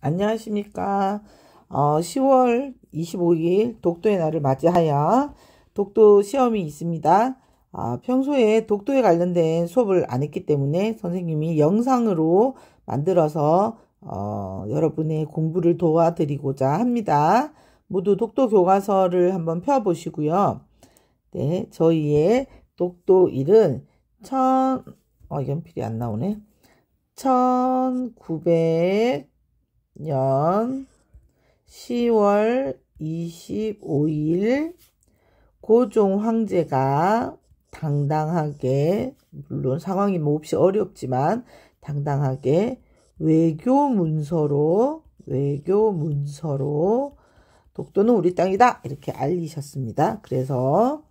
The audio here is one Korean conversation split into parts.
안녕하십니까. 어, 10월 25일 독도의 날을 맞이하여 독도 시험이 있습니다. 아, 평소에 독도에 관련된 수업을 안 했기 때문에 선생님이 영상으로 만들어서 어, 여러분의 공부를 도와드리고자 합니다. 모두 독도 교과서를 한번 펴보시고요. 네, 저희의 독도 일은 천, 어, 연필이 안 나오네. 1900, 2020년 10월 25일 고종 황제가 당당하게 물론 상황이 몹시 뭐 어렵지만 당당하게 외교 문서로 외교 문서로 독도는 우리 땅이다 이렇게 알리셨습니다. 그래서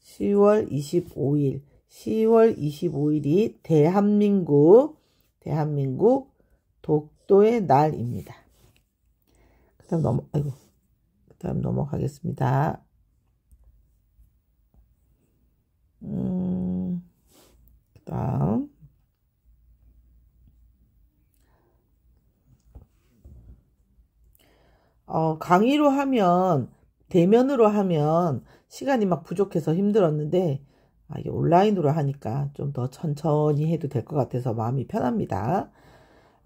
10월 25일 10월 25일이 대한민국 대한민국 독 또도의 날입니다. 그 다음 넘어, 아이고. 그 다음 넘어가겠습니다. 음, 그 다음. 어, 강의로 하면, 대면으로 하면 시간이 막 부족해서 힘들었는데, 아, 이게 온라인으로 하니까 좀 더 천천히 해도 될 것 같아서 마음이 편합니다.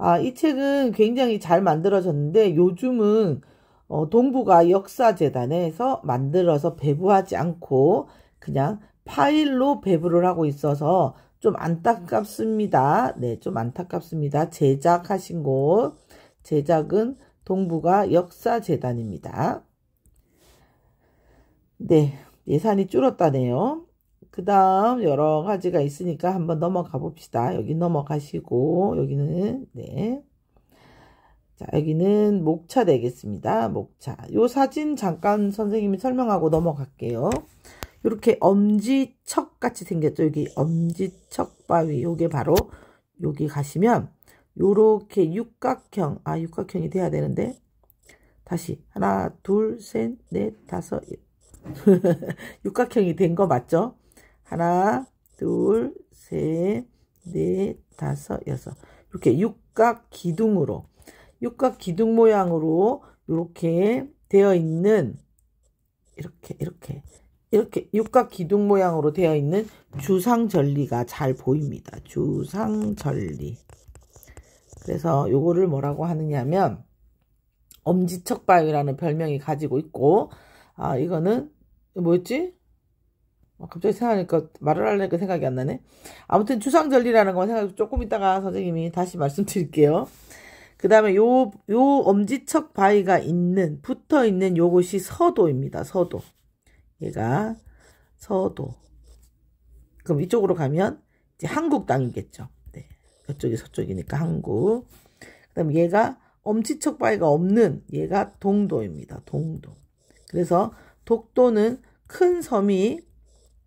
아, 이 책은 굉장히 잘 만들어졌는데 요즘은 어, 동북아 역사재단에서 만들어서 배부하지 않고 그냥 파일로 배부를 하고 있어서 좀 안타깝습니다. 네, 좀 안타깝습니다. 제작하신 곳. 제작은 동북아 역사재단입니다. 네, 예산이 줄었다네요. 그 다음 여러 가지가 있으니까 한번 넘어가 봅시다. 여기 넘어가시고 여기는 네. 자, 여기는 목차 되겠습니다. 목차. 요 사진 잠깐 선생님이 설명하고 넘어갈게요. 이렇게 엄지척 같이 생겼죠. 여기 엄지척 바위. 요게 바로 여기 가시면 요렇게 육각형. 아, 육각형이 돼야 되는데. 다시 하나, 둘, 셋, 넷, 다섯. 육각형이 된 거 맞죠? 하나, 둘, 셋, 넷, 다섯, 여섯. 이렇게 육각 기둥으로, 육각 기둥 모양으로 이렇게 되어 있는, 이렇게, 이렇게, 이렇게 육각 기둥 모양으로 되어 있는 주상절리가 잘 보입니다. 주상절리. 그래서 요거를 뭐라고 하느냐면, 엄지척바위라는 별명이 가지고 있고, 아, 이거는, 뭐였지? 어, 갑자기 생각하니까 말을 하려니까 생각이 안 나네. 아무튼 추상절리라는 건 생각 조금 있다가 선생님이 다시 말씀드릴게요. 그 다음에 요, 요 엄지척 바위가 있는, 붙어 있는 요것이 서도입니다. 서도. 얘가 서도. 그럼 이쪽으로 가면 이제 한국 땅이겠죠. 네. 이쪽이 서쪽이니까 한국. 그 다음에 얘가 엄지척 바위가 없는 얘가 동도입니다. 동도. 그래서 독도는 큰 섬이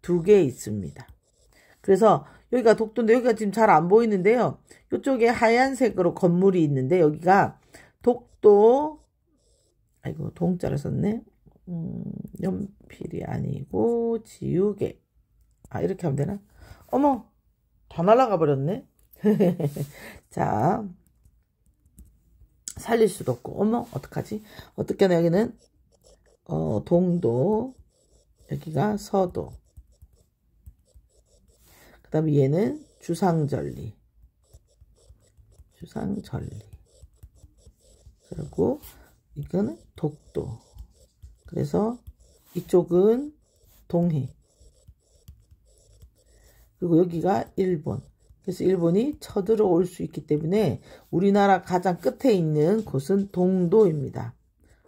두개 있습니다. 그래서 여기가 독도인데 여기가 지금 잘 안 보이는데요. 이쪽에 하얀색으로 건물이 있는데 여기가 독도 아이고 동자를 썼네. 음, 연필이 아니고 지우개 아 이렇게 하면 되나? 어머 다 날아가 버렸네. 자 살릴 수도 없고 어머 어떡하지? 어떻게 하나 여기는 어, 동도 여기가 서도 다음 얘는 주상절리. 주상절리. 그리고 이거는 독도. 그래서 이쪽은 동해. 그리고 여기가 일본. 그래서 일본이 쳐들어올 수 있기 때문에 우리나라 가장 끝에 있는 곳은 동도입니다.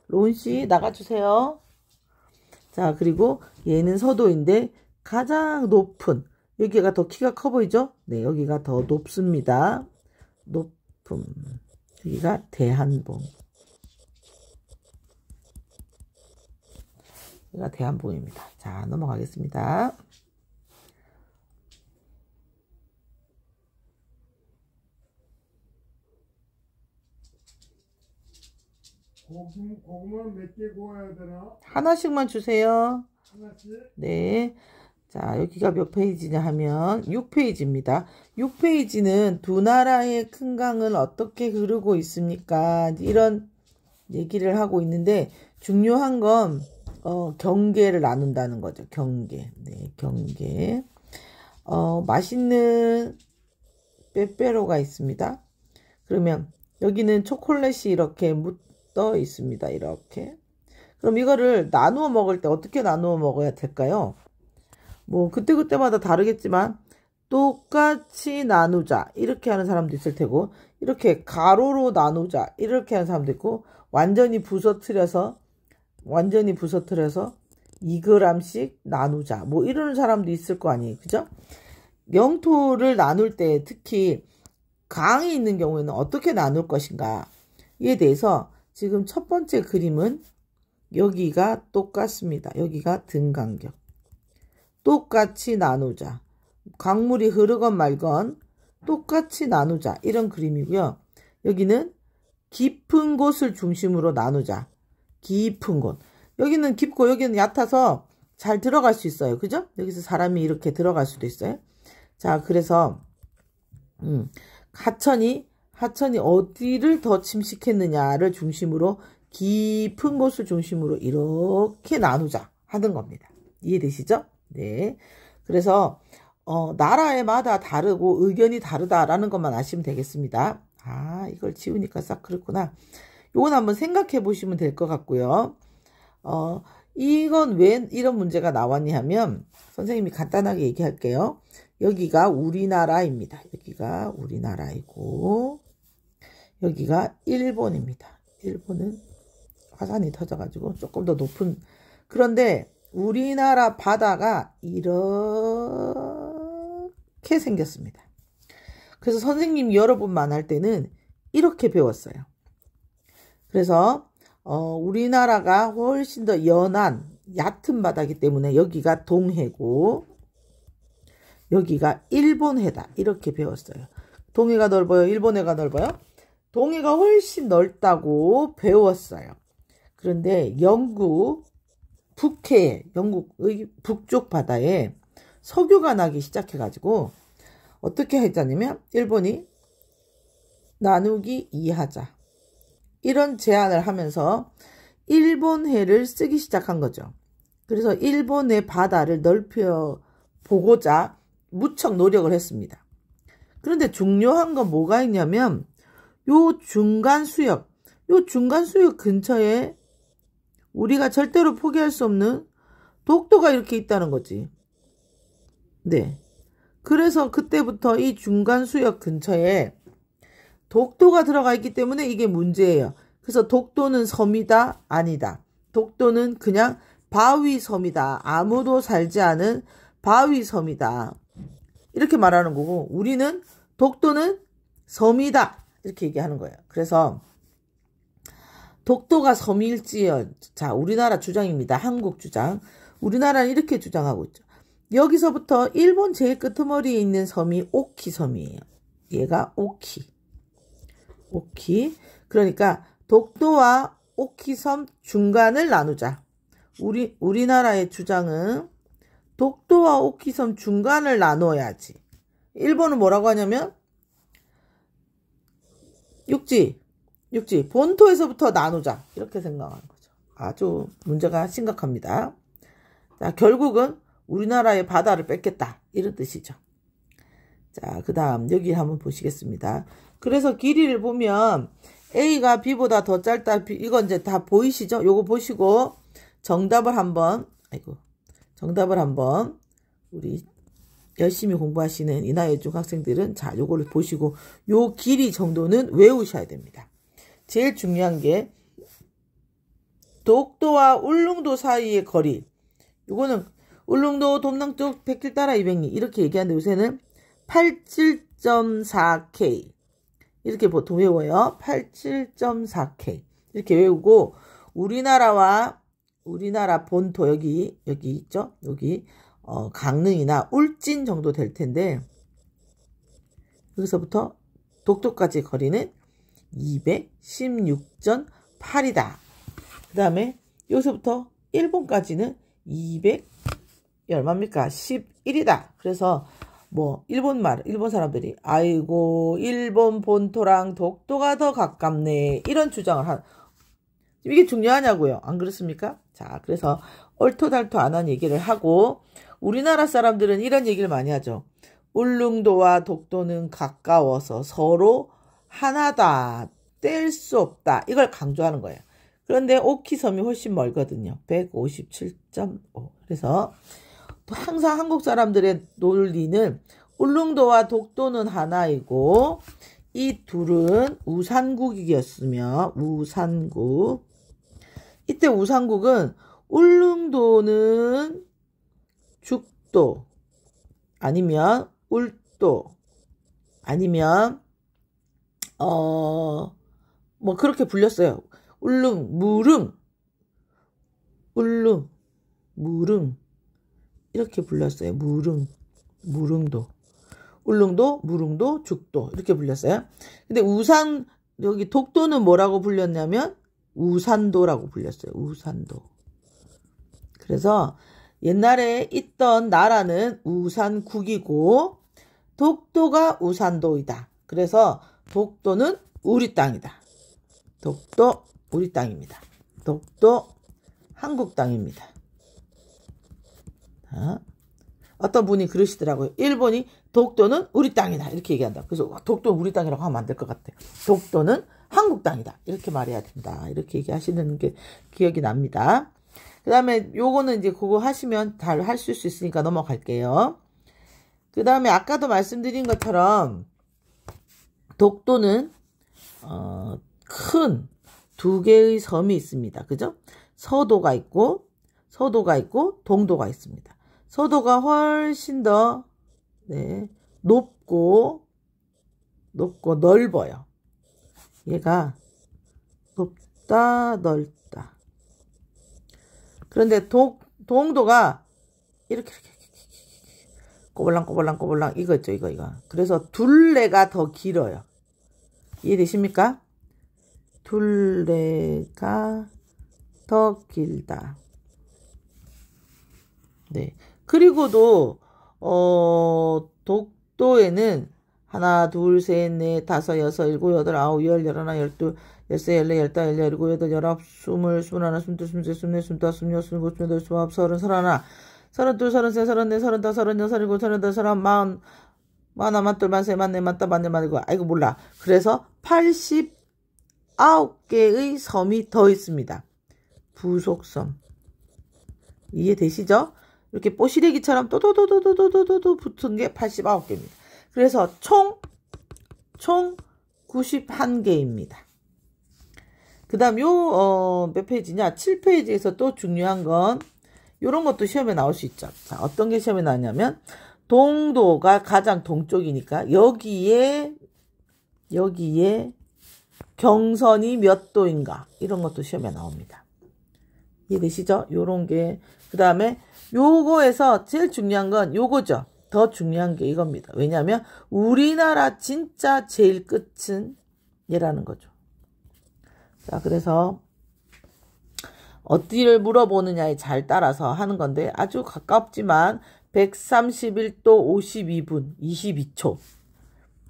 론씨 나가주세요. 자 그리고 얘는 서도인데 가장 높은 여기가 더 키가 커 보이죠? 네, 여기가 더 높습니다. 높음. 여기가 대한봉. 여기가 대한봉입니다. 자, 넘어가겠습니다. 고구마 몇개 구워야 되나? 하나씩만 주세요. 하나씩? 네. 자, 여기가 몇 페이지냐 하면 6페이지입니다. 6페이지는 두 나라의 큰 강은 어떻게 흐르고 있습니까? 이런 얘기를 하고 있는데 중요한 건 어, 경계를 나눈다는 거죠. 경계. 네, 경계. 어, 맛있는 빼빼로가 있습니다. 그러면 여기는 초콜릿이 이렇게 묻어 있습니다. 이렇게. 그럼 이거를 나누어 먹을 때 어떻게 나누어 먹어야 될까요? 뭐 그때그때마다 다르겠지만 똑같이 나누자 이렇게 하는 사람도 있을 테고 이렇게 가로로 나누자 이렇게 하는 사람도 있고 완전히 부서뜨려서 완전히 부서뜨려서 2g씩 나누자 뭐 이러는 사람도 있을 거 아니에요 그죠? 영토를 나눌 때 특히 강이 있는 경우에는 어떻게 나눌 것인가에 대해서 지금 첫 번째 그림은 여기가 똑같습니다. 여기가 등 간격. 똑같이 나누자. 강물이 흐르건 말건 똑같이 나누자. 이런 그림이고요. 여기는 깊은 곳을 중심으로 나누자. 깊은 곳. 여기는 깊고 여기는 얕아서 잘 들어갈 수 있어요. 그죠? 여기서 사람이 이렇게 들어갈 수도 있어요. 자, 그래서 음, 하천이 하천이 어디를 더 침식했느냐를 중심으로 깊은 곳을 중심으로 이렇게 나누자 하는 겁니다. 이해되시죠? 네. 그래서 어, 나라에마다 다르고 의견이 다르다라는 것만 아시면 되겠습니다. 아, 이걸 지우니까 싹 그렇구나. 요건 한번 생각해 보시면 될 것 같고요. 어, 이건 왜 이런 문제가 나왔냐 하면 선생님이 간단하게 얘기할게요. 여기가 우리나라입니다. 여기가 우리나라이고 여기가 일본입니다. 일본은 화산이 터져가지고 조금 더 높은 그런데 우리나라 바다가 이렇게 생겼습니다. 그래서 선생님 여러 분 만날 때는 이렇게 배웠어요. 그래서 어, 우리나라가 훨씬 더 연한 얕은 바다기 때문에 여기가 동해고 여기가 일본해다 이렇게 배웠어요. 동해가 넓어요? 일본해가 넓어요? 동해가 훨씬 넓다고 배웠어요. 그런데 영국 북해, 영국의 북쪽 바다에 석유가 나기 시작해가지고 어떻게 했자냐면 일본이 나누기 2하자 이런 제안을 하면서 일본해를 쓰기 시작한 거죠. 그래서 일본의 바다를 넓혀 보고자 무척 노력을 했습니다. 그런데 중요한 건 뭐가 있냐면 요 중간 수역, 요 중간 수역 근처에 우리가 절대로 포기할 수 없는 독도가 이렇게 있다는 거지. 네. 그래서 그때부터 이 중간 수역 근처에 독도가 들어가 있기 때문에 이게 문제예요. 그래서 독도는 섬이다? 아니다. 독도는 그냥 바위 섬이다. 아무도 살지 않은 바위 섬이다. 이렇게 말하는 거고 우리는 독도는 섬이다. 이렇게 얘기하는 거예요. 그래서 독도가 섬일지연. 자, 우리나라 주장입니다. 한국 주장. 우리나라는 이렇게 주장하고 있죠. 여기서부터 일본 제일 끄트머리에 있는 섬이 오키섬이에요. 얘가 오키. 오키. 그러니까 독도와 오키섬 중간을 나누자. 우리, 우리나라의 주장은 독도와 오키섬 중간을 나눠야지. 일본은 뭐라고 하냐면 육지, 육지 본토에서부터 나누자 이렇게 생각하는 거죠. 아주 문제가 심각합니다. 자, 결국은 우리나라의 바다를 뺏겠다 이런 뜻이죠. 자, 그 다음 여기 한번 보시겠습니다. 그래서 길이를 보면 A가 B보다 더 짧다. 이건 이제 다 보이시죠? 요거 보시고 정답을 한번 아이고 정답을 한번 우리 열심히 공부하시는 이나여중 학생들은 자 요거를 보시고 요 길이 정도는 외우셔야 됩니다. 제일 중요한 게 독도와 울릉도 사이의 거리. 이거는 울릉도 동남 쪽 100길 따라 200리 이렇게 얘기하는데 요새는 87.4K 이렇게 보통 외워요. 87.4K 이렇게 외우고 우리나라와 우리나라 본토 여기 여기 있죠? 여기 어, 강릉이나 울진 정도 될 텐데 여기서부터 독도까지 거리는 2 1 6 8이다. 그 다음에 여기서부터 1번까지는 200 얼마입니까? 11이다. 그래서 뭐 일본 말 일본 사람들이 아이고 일본 본토랑 독도가 더 가깝네 이런 주장을 한 이게 중요하냐고요 안 그렇습니까 자 그래서 얼토달토 안한 얘기를 하고 우리나라 사람들은 이런 얘기를 많이 하죠 울릉도와 독도는 가까워서 서로 하나다, 뗄 수 없다. 이걸 강조하는 거예요. 그런데 오키섬이 훨씬 멀거든요. 157.5. 그래서 항상 한국 사람들의 논리는 울릉도와 독도는 하나이고 이 둘은 우산국이었으며 우산국 이때 우산국은 울릉도는 죽도 아니면 울도 아니면 어, 뭐 그렇게 불렸어요. 울름, 무름, 울름, 무름 이렇게 불렸어요. 무름, 무릉도, 울릉도, 무릉도, 죽도 이렇게 불렸어요. 근데 우산 여기 독도는 뭐라고 불렸냐면 우산도라고 불렸어요. 우산도. 그래서 옛날에 있던 나라는 우산국이고 독도가 우산도이다. 그래서 독도는 우리 땅이다. 독도 우리 땅입니다. 독도 한국 땅입니다. 어? 어떤 분이 그러시더라고요. 일본이 독도는 우리 땅이다. 이렇게 얘기한다. 그래서 독도는 우리 땅이라고 하면 안 될 것 같아요. 독도는 한국 땅이다. 이렇게 말해야 된다. 이렇게 얘기하시는 게 기억이 납니다. 그 다음에 요거는 이제 그거 하시면 잘 하실 수 있으니까 넘어갈게요. 그 다음에 아까도 말씀드린 것처럼 독도는 어, 큰 두 개의 섬이 있습니다. 그죠? 서도가 있고 서도가 있고 동도가 있습니다. 서도가 훨씬 더 네, 높고 높고 넓어요. 얘가 높다 넓다. 그런데 독, 동도가 이렇게 이렇게 꼬불랑 꼬불랑 꼬불랑 이거 있죠 이거 이거 그래서 둘레가 더 길어요 이해되십니까? 둘레가 더 길다 네 그리고도 어 독도에는 하나 둘 셋 넷 다섯 여섯 일곱 여덟 아홉 열 열하나 열두 열세 열네 열다 열여 일곱 여덟 열아홉 스물 스물하나 스물둘 스물셋 스물넷 스물다섯 스물여섯 스물일곱 스물여덟 스물아홉 서른 서른하나 3른둘3른세 서른네, 서른다, 서른여, 서른일곱, 서른여덟, 서른 마흔, 마나, 만돌, 만세, 만네, 만다, 만네, 만이고 아이고 몰라. 그래서 89개의 섬이 더 있습니다. 부속섬. 이해되시죠? 이렇게 뽀시래기처럼 또도도도도도도도 붙은 게 89개입니다. 그래서 총, 총 91개입니다. 그 다음 요, 어, 몇 페이지냐? 7페이지에서 또 중요한 건 이런 것도 시험에 나올 수 있죠. 자, 어떤 게 시험에 나냐면 동도가 가장 동쪽이니까 여기에 여기에 경선이 몇 도인가 이런 것도 시험에 나옵니다. 이해되시죠? 요런 게그 다음에 요거에서 제일 중요한 건 요거죠. 더 중요한 게 이겁니다. 왜냐하면 우리나라 진짜 제일 끝은 얘라는 거죠. 자 그래서 어디를 물어보느냐에 잘 따라서 하는 건데 아주 가깝지만 131도 52분 22초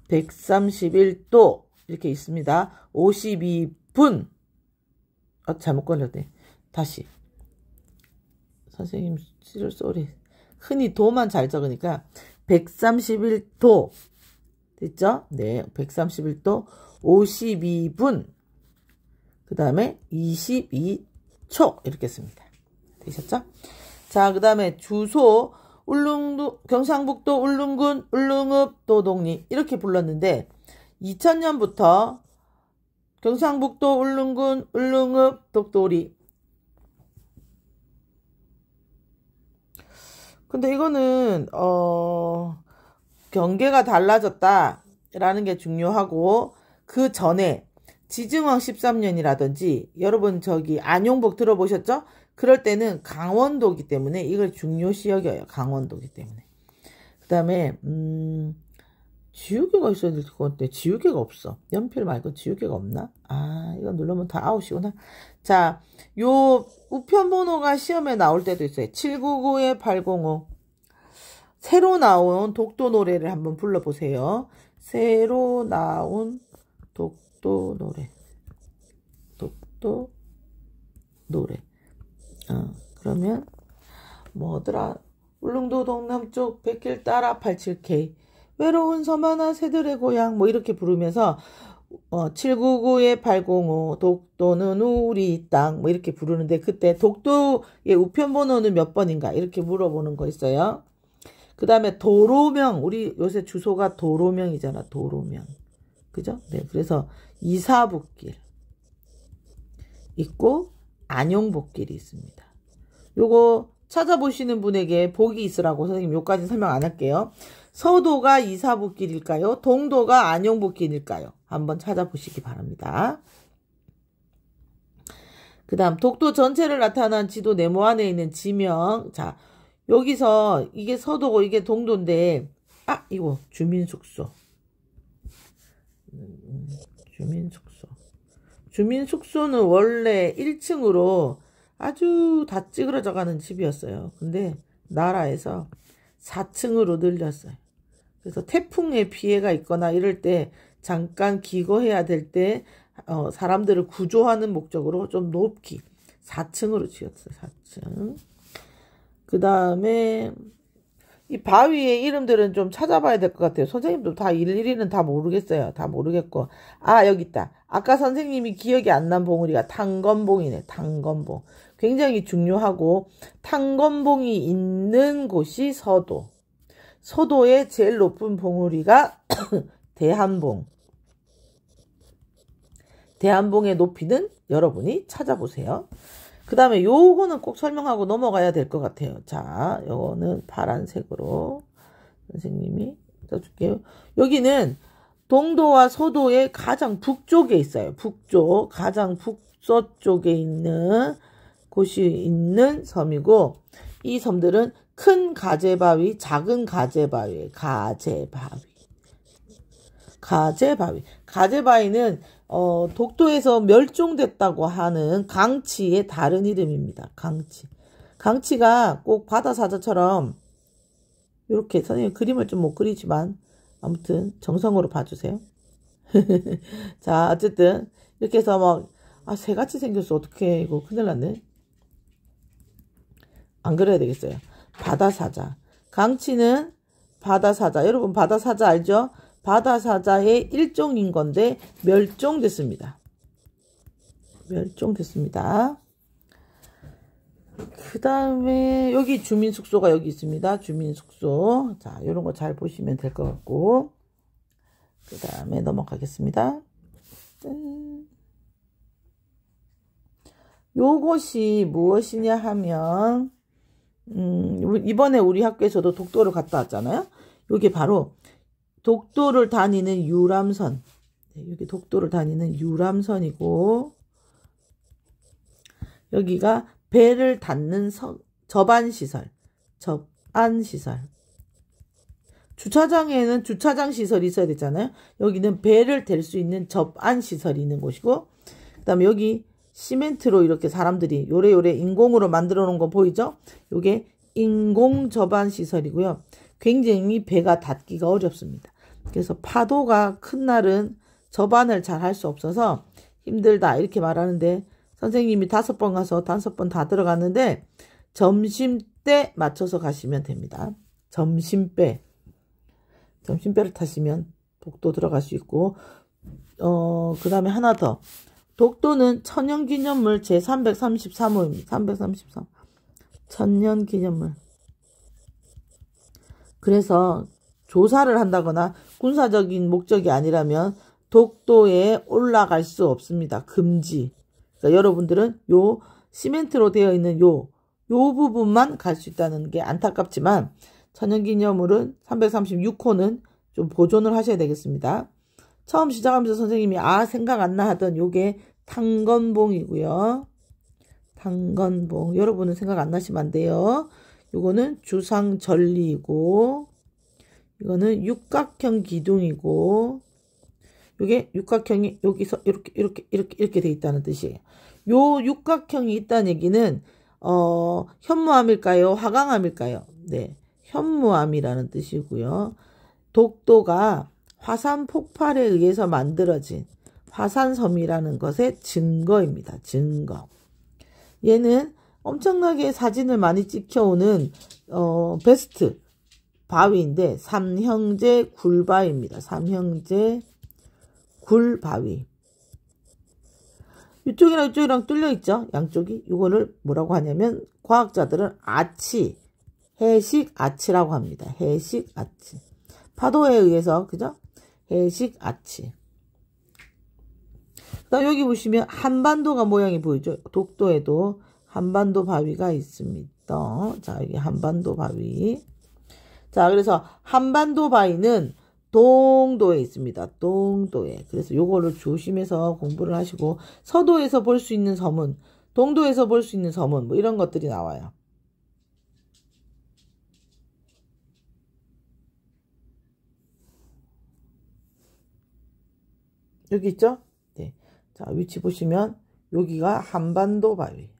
131도 이렇게 있습니다. 52분 아 잘못 걸렸네. 다시 선생님 씨를 소리 흔히 도만 잘 적으니까 131도 됐죠? 네 131도 52분 그 다음에 22초 이렇게 씁니다. 되셨죠? 자, 그 다음에 주소 울릉도 경상북도 울릉군 울릉읍 도동리 이렇게 불렀는데 2000년부터 경상북도 울릉군 울릉읍 독도리 근데 이거는 어 경계가 달라졌다 라는 게 중요하고 그 전에 지증왕 13년이라든지 여러분 저기 안용복 들어보셨죠? 그럴 때는 강원도기 때문에 이걸 중요시 여겨요. 강원도기 때문에. 그 다음에 음, 지우개가 있어야 될것 같은데 지우개가 없어. 연필 말고 지우개가 없나? 아 이거 누르면 다 아웃이구나. 자, 요 우편 번호가 시험에 나올 때도 있어요. 799-805 새로 나온 독도 노래를 한번 불러보세요. 새로 나온 독도 독도 노래 독도 노래 어, 그러면 뭐더라 울릉도 동남쪽 백길 따라 87K 외로운 섬 하나 새들의 고향 뭐 이렇게 부르면서 어, 7 9 9 805 독도는 우리 땅 뭐 이렇게 부르는데 그때 독도의 우편 번호는 몇 번인가 이렇게 물어보는 거 있어요. 그 다음에 도로명 우리 요새 주소가 도로명이잖아 도로명 그죠? 네 그래서 이사복길 있고 안용복길이 있습니다. 요거 찾아보시는 분에게 복이 있으라고 선생님 요까지 설명 안 할게요. 서도가 이사복길일까요? 동도가 안용복길일까요? 한번 찾아보시기 바랍니다. 그 다음 독도 전체를 나타난 지도 네모 안에 있는 지명 자 여기서 이게 서도고 이게 동도인데 아 이거 주민숙소 음. 주민숙소. 주민숙소는 원래 1층으로 아주 다 찌그러져 가는 집이었어요. 근데 나라에서 4층으로 늘렸어요. 그래서 태풍의 피해가 있거나 이럴 때 잠깐 기거해야 될 때 어, 사람들을 구조하는 목적으로 좀 높이 4층으로 지었어요. 4층. 그 다음에 이 바위의 이름들은 좀 찾아봐야 될 것 같아요. 선생님도 다 일일이는 다 모르겠어요. 다 모르겠고. 아, 여기 있다. 아까 선생님이 기억이 안 난 봉우리가 탄건봉이네. 탄건봉. 굉장히 중요하고 탄건봉이 있는 곳이 서도. 서도의 제일 높은 봉우리가 대한봉. 대한봉의 높이는 여러분이 찾아보세요. 그 다음에 요거는 꼭 설명하고 넘어가야 될 것 같아요. 자, 요거는 파란색으로 선생님이 써줄게요. 여기는 동도와 서도의 가장 북쪽에 있어요. 북쪽, 가장 북서쪽에 있는 곳이 있는 섬이고 이 섬들은 큰 가재바위, 작은 가재바위, 가재바위. 가재바위. 가재바위는 어, 독도에서 멸종됐다고 하는 강치의 다른 이름입니다. 강치. 강치가 꼭 바다 사자처럼 이렇게 선생님 그림을 좀 못 그리지만 아무튼 정성으로 봐주세요. 자 어쨌든 이렇게 해서 막 뭐, 아, 새같이 생겼어. 어떻게 이거 큰일 났네. 안 그래야 되겠어요. 바다사자. 강치는 바다사자. 여러분 바다사자 알죠? 바다사자의 일종인 건데 멸종됐습니다. 멸종됐습니다. 그 다음에 여기 주민숙소가 여기 있습니다. 주민숙소 자 이런 거 잘 보시면 될 것 같고 그 다음에 넘어가겠습니다. 요것이 무엇이냐 하면 음, 이번에 우리 학교에서도 독도를 갔다 왔잖아요. 이게 바로 독도를 다니는 유람선. 네, 여기 독도를 다니는 유람선이고 여기가 배를 닿는 접안시설. 접안시설. 주차장에는 주차장 시설이 있어야 되잖아요. 여기는 배를 댈 수 있는 접안 시설이 있는 곳이고 그다음에 여기 시멘트로 이렇게 사람들이 요래요래 인공으로 만들어 놓은 거 보이죠? 요게 인공 접안 시설이고요. 굉장히 배가 닿기가 어렵습니다. 그래서 파도가 큰 날은 접안을잘 할 수 없어서 힘들다 이렇게 말하는데 선생님이 다섯 번 가서 다섯 번 다 들어갔는데 점심 때 맞춰서 가시면 됩니다. 점심배 점심배를 타시면 독도 들어갈 수 있고 어그 다음에 하나 더 독도는 천연기념물 제333호입니다. 333 천연기념물 그래서 조사를 한다거나 군사적인 목적이 아니라면 독도에 올라갈 수 없습니다. 금지. 그러니까 여러분들은 요 시멘트로 되어 있는 요, 요 부분만 갈 수 있다는 게 안타깝지만 천연기념물은 336호는 좀 보존을 하셔야 되겠습니다. 처음 시작하면서 선생님이 아 생각 안 나 하던 요게 탕건봉이고요. 탕건봉 여러분은 생각 안 나시면 안 돼요. 요거는 주상절리이고 이거는 육각형 기둥이고 이게 육각형이 여기서 이렇게 이렇게 이렇게 이렇게 돼 있다는 뜻이에요. 요 육각형이 있다는 얘기는 어 현무암일까요? 화강암일까요? 네. 현무암이라는 뜻이고요. 독도가 화산 폭발에 의해서 만들어진 화산섬이라는 것의 증거입니다. 증거. 얘는 엄청나게 사진을 많이 찍혀오는 어 베스트 바위인데 삼형제 굴바위입니다. 삼형제 굴바위. 이쪽이나 이쪽이랑 뚫려있죠? 양쪽이. 이거를 뭐라고 하냐면 과학자들은 아치, 해식 아치라고 합니다. 해식 아치. 파도에 의해서 그죠? 해식 아치. 그다음 여기 보시면 한반도가 모양이 보이죠? 독도에도 한반도 바위가 있습니다. 자 여기 한반도 바위. 자, 그래서 한반도 바위는 동도에 있습니다. 동도에. 그래서 요거를 조심해서 공부를 하시고 서도에서 볼 수 있는 섬은 동도에서 볼 수 있는 섬은 뭐 이런 것들이 나와요. 여기 있죠? 네. 자, 위치 보시면 여기가 한반도 바위.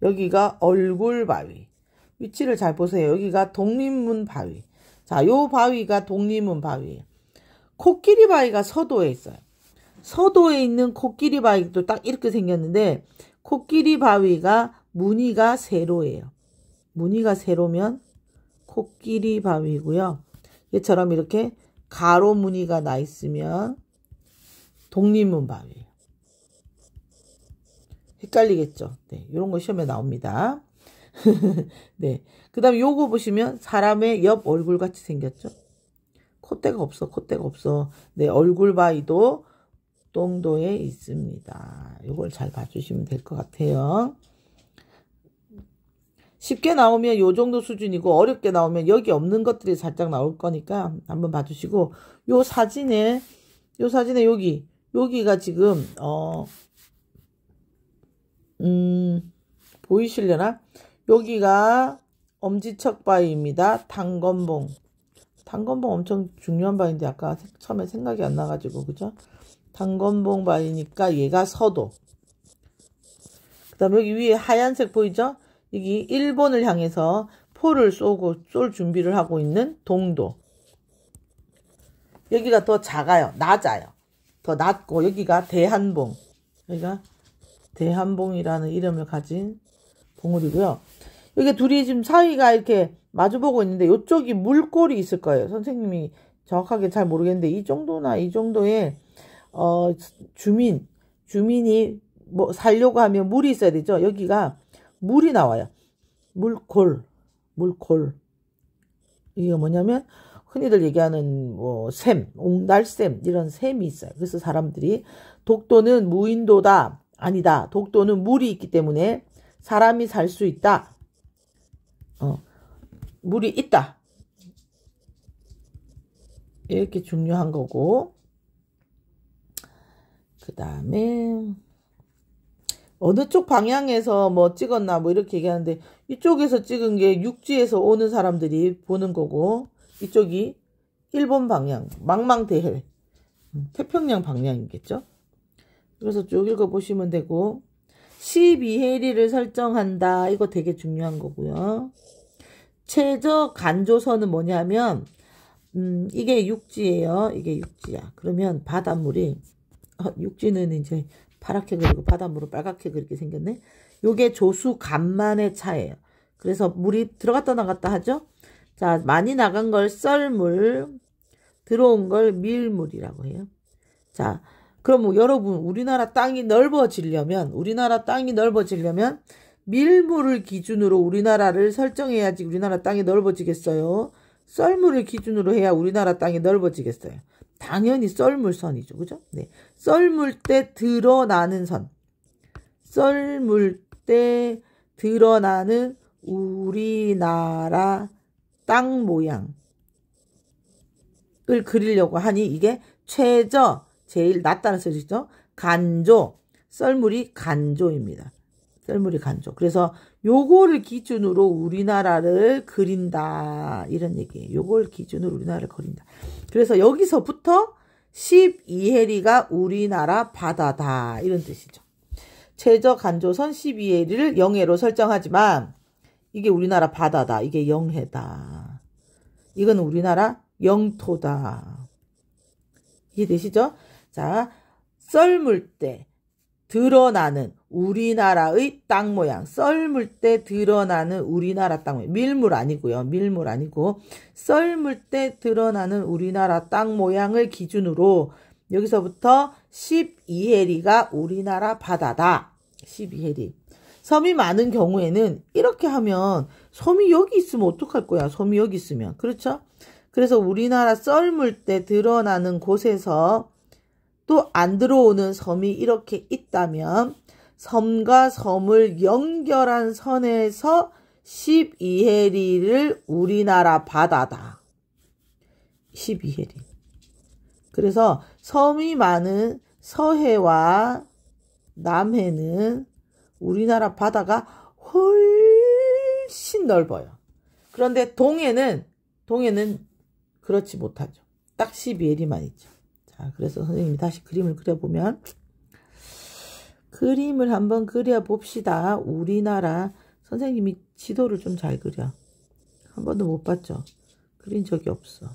여기가 얼굴 바위. 위치를 잘 보세요. 여기가 독립문 바위. 자, 요 바위가 독립문 바위예요. 코끼리 바위가 서도에 있어요. 서도에 있는 코끼리 바위도 딱 이렇게 생겼는데 코끼리 바위가 무늬가 세로예요. 무늬가 세로면 코끼리 바위고요. 얘처럼 이렇게 가로 무늬가 나 있으면 독립문 바위예요. 헷갈리겠죠? 네, 이런 거 시험에 나옵니다. 네. 그 다음 요거 보시면 사람의 옆 얼굴 같이 생겼죠? 콧대가 없어, 콧대가 없어. 네, 얼굴 바위도 똥도에 있습니다. 요걸 잘 봐주시면 될 것 같아요. 쉽게 나오면 요 정도 수준이고 어렵게 나오면 여기 없는 것들이 살짝 나올 거니까 한번 봐주시고 요 사진에 요 사진에 여기 여기가 지금 어음보이시려나 여기가 엄지척 바위입니다. 단건봉. 단건봉 엄청 중요한 바위인데 아까 처음에 생각이 안 나가지고 그죠? 단건봉 바위니까 얘가 서도. 그 다음에 여기 위에 하얀색 보이죠? 여기 일본을 향해서 포를 쏘고 쏠 준비를 하고 있는 동도. 여기가 더 작아요. 낮아요. 더 낮고 여기가 대한봉. 여기가 대한봉이라는 이름을 가진 봉우리고요. 이게 둘이 지금 사이가 이렇게 마주보고 있는데 이쪽이 물골이 있을 거예요. 선생님이 정확하게 잘 모르겠는데 이 정도나 이 정도의 어, 주민 주민이 뭐 살려고 하면 물이 있어야 되죠. 여기가 물이 나와요. 물골 물골 이게 뭐냐면 흔히들 얘기하는 뭐 샘, 옹달샘 이런 샘이 있어요. 그래서 사람들이 독도는 무인도다 아니다. 독도는 물이 있기 때문에 사람이 살 수 있다. 어, 물이 있다. 이렇게 중요한 거고 그 다음에 어느 쪽 방향에서 뭐 찍었나 뭐 이렇게 얘기하는데 이쪽에서 찍은 게 육지에서 오는 사람들이 보는 거고 이쪽이 일본 방향 망망대해 음, 태평양 방향이겠죠 그래서 쭉 읽어보시면 되고 12해리를 설정한다. 이거 되게 중요한 거고요. 최저 간조선은 뭐냐면 음, 이게 육지예요. 이게 육지야. 그러면 바닷물이 어, 육지는 이제 파랗게 그리고 바닷물은 빨갛게 그렇게 생겼네. 요게 조수 간만의 차예요. 그래서 물이 들어갔다 나갔다 하죠. 자, 많이 나간 걸 썰물, 들어온 걸 밀물이라고 해요. 자, 그럼 뭐 여러분 우리나라 땅이 넓어지려면 우리나라 땅이 넓어지려면 밀물을 기준으로 우리나라를 설정해야지 우리나라 땅이 넓어지겠어요. 썰물을 기준으로 해야 우리나라 땅이 넓어지겠어요. 당연히 썰물선이죠. 그죠? 네. 썰물 때 드러나는 선. 썰물 때 드러나는 우리나라 땅 모양을 그리려고 하니 이게 최저 제일 낮다는 써지죠. 간조, 썰물이 간조입니다. 썰물이 간조. 그래서 요거를 기준으로 우리나라를 그린다. 이런 얘기예요. 요걸 기준으로 우리나라를 그린다. 그래서 여기서부터 12해리가 우리나라 바다다. 이런 뜻이죠. 최저 간조선 12해리를 0해로 설정하지만 이게 우리나라 바다다. 이게 0해다 이건 우리나라 영토다. 이해되시죠? 자, 썰물 때 드러나는 우리나라의 땅 모양. 썰물 때 드러나는 우리나라 땅 모양. 밀물 아니고요. 밀물 아니고 썰물 때 드러나는 우리나라 땅 모양을 기준으로 여기서부터 12해리가 우리나라 바다다. 12해리. 섬이 많은 경우에는 이렇게 하면 섬이 여기 있으면 어떡할 거야. 섬이 여기 있으면. 그렇죠? 그래서 우리나라 썰물 때 드러나는 곳에서 또안 들어오는 섬이 이렇게 있다면 섬과 섬을 연결한 선에서 12해리를 우리나라 바다다. 12해리. 그래서 섬이 많은 서해와 남해는 우리나라 바다가 훨씬 넓어요. 그런데 동해는 동해는 그렇지 못하죠. 딱 12해리만 있죠. 아, 그래서 선생님이 다시 그림을 그려보면 그림을 한번 그려봅시다. 우리나라 선생님이 지도를 좀 잘 그려. 한 번도 못 봤죠? 그린 적이 없어.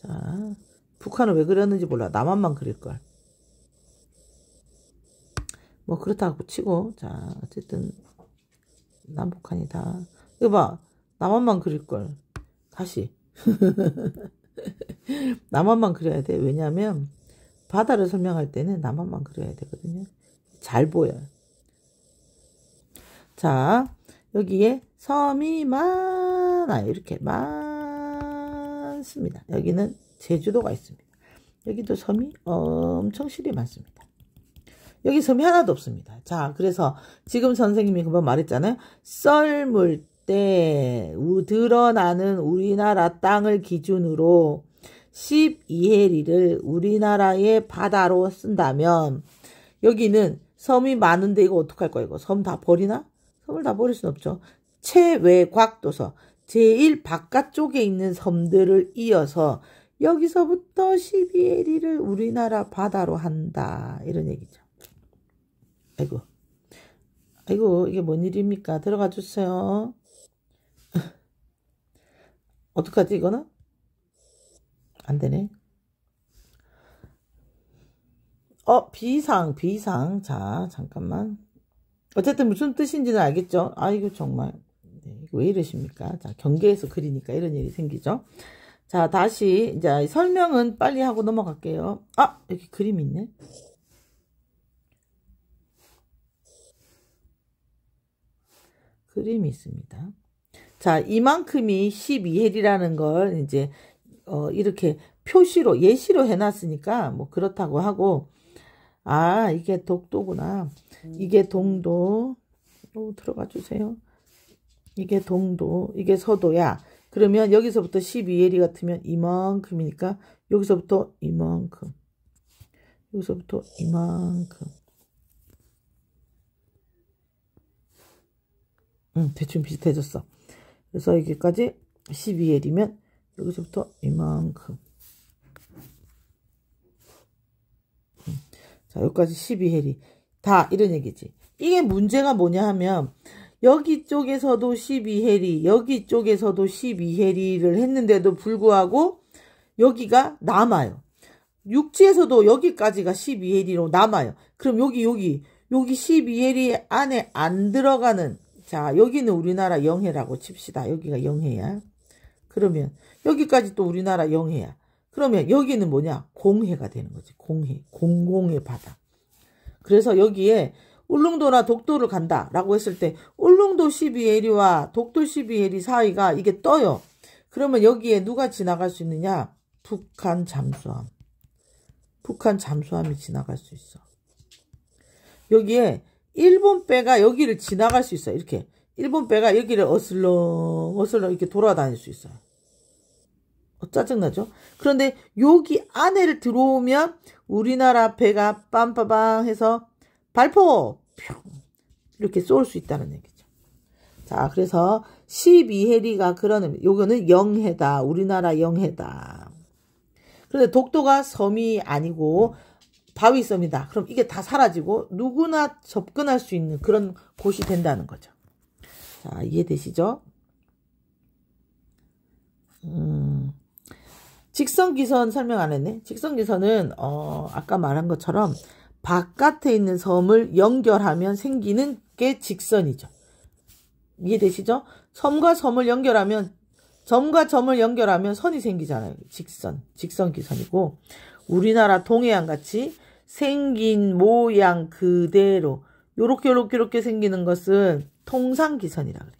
자, 북한은왜 그렸는지 몰라. 남한만 그릴걸. 뭐 그렇다고 치고 자 어쨌든 남북한이 다 이거 봐 남한만 그릴걸 다시 나만만 그려야 돼. 왜냐하면 바다를 설명할 때는 나만만 그려야 되거든요. 잘 보여요. 자, 여기에 섬이 많아요. 이렇게 많습니다. 여기는 제주도가 있습니다. 여기도 섬이 엄청 실이 많습니다. 여기 섬이 하나도 없습니다. 자, 그래서 지금 선생님이 그번 말했잖아요. 썰물 때 드러나는 우리나라 땅을 기준으로 12해리를 우리나라의 바다로 쓴다면 여기는 섬이 많은데 이거 어떡할 거야 이거 섬 다 버리나? 섬을 다 버릴 순 없죠. 최외곽도서 제일 바깥쪽에 있는 섬들을 이어서 여기서부터 12해리를 우리나라 바다로 한다 이런 얘기죠. 아이고 아이고 이게 뭔 일입니까? 들어가 주세요. 어떡하지 이거는? 안 되네. 어 비상 비상 자 잠깐만 어쨌든 무슨 뜻인지는 알겠죠? 아이고 정말 네, 왜 이러십니까? 자 경계에서 그리니까 이런 일이 생기죠. 자 다시 이제 설명은 빨리 하고 넘어갈게요. 아 여기 그림 있네. 그림이 있습니다. 자, 이만큼이 12헬이라는 걸 이제 어, 이렇게 표시로 예시로 해놨으니까 뭐 그렇다고 하고 아 이게 독도구나 이게 동도 오, 들어가 주세요 이게 동도 이게 서도야 그러면 여기서부터 12L이 같으면 이만큼이니까 여기서부터 이만큼 여기서부터 이만큼 응 대충 비슷해졌어 그래서 여기까지 12L이면 여기서부터 이만큼 음. 자 여기까지 12L이 다 이런 얘기지 이게 문제가 뭐냐 하면 여기 쪽에서도 12L이 여기 쪽에서도 12L이를 했는데도 불구하고 여기가 남아요 육지에서도 여기까지가 12L이로 남아요 그럼 여기 여기 여기 12L이 안에 안 들어가는 자 여기는 우리나라 영해라고 칩시다. 여기가 영해야. 그러면 여기까지 또 우리나라 영해야. 그러면 여기는 뭐냐? 공해가 되는 거지. 공해. 공공의 바다. 그래서 여기에 울릉도나 독도를 간다 라고 했을 때 울릉도 시비에리와 독도 시비에리 사이가 이게 떠요. 그러면 여기에 누가 지나갈 수 있느냐? 북한 잠수함. 북한 잠수함이 지나갈 수 있어. 여기에 일본 배가 여기를 지나갈 수 있어요. 이렇게. 일본 배가 여기를 어슬렁 어슬렁 이렇게 돌아다닐 수 있어요. 어, 짜증나죠? 그런데 여기 안에를 들어오면 우리나라 배가 빰빠방 해서 발포 뿅 이렇게 쏠 수 있다는 얘기죠. 자 그래서 12해리가 그런 의 요거는 영해다 우리나라 영해다. 그런데 독도가 섬이 아니고 바위 섬이다. 그럼 이게 다 사라지고 누구나 접근할 수 있는 그런 곳이 된다는 거죠. 자, 이해되시죠? 음, 직선기선 설명 안 했네. 직선기선은 어, 아까 말한 것처럼 바깥에 있는 섬을 연결하면 생기는 게 직선이죠. 이해되시죠? 섬과 섬을 연결하면 점과 점을 연결하면 선이 생기잖아요. 직선, 직선 기선이고 우리나라 동해안 같이 생긴 모양 그대로 요렇게 요렇게 요렇게 생기는 것은 통상기선이라 그래요.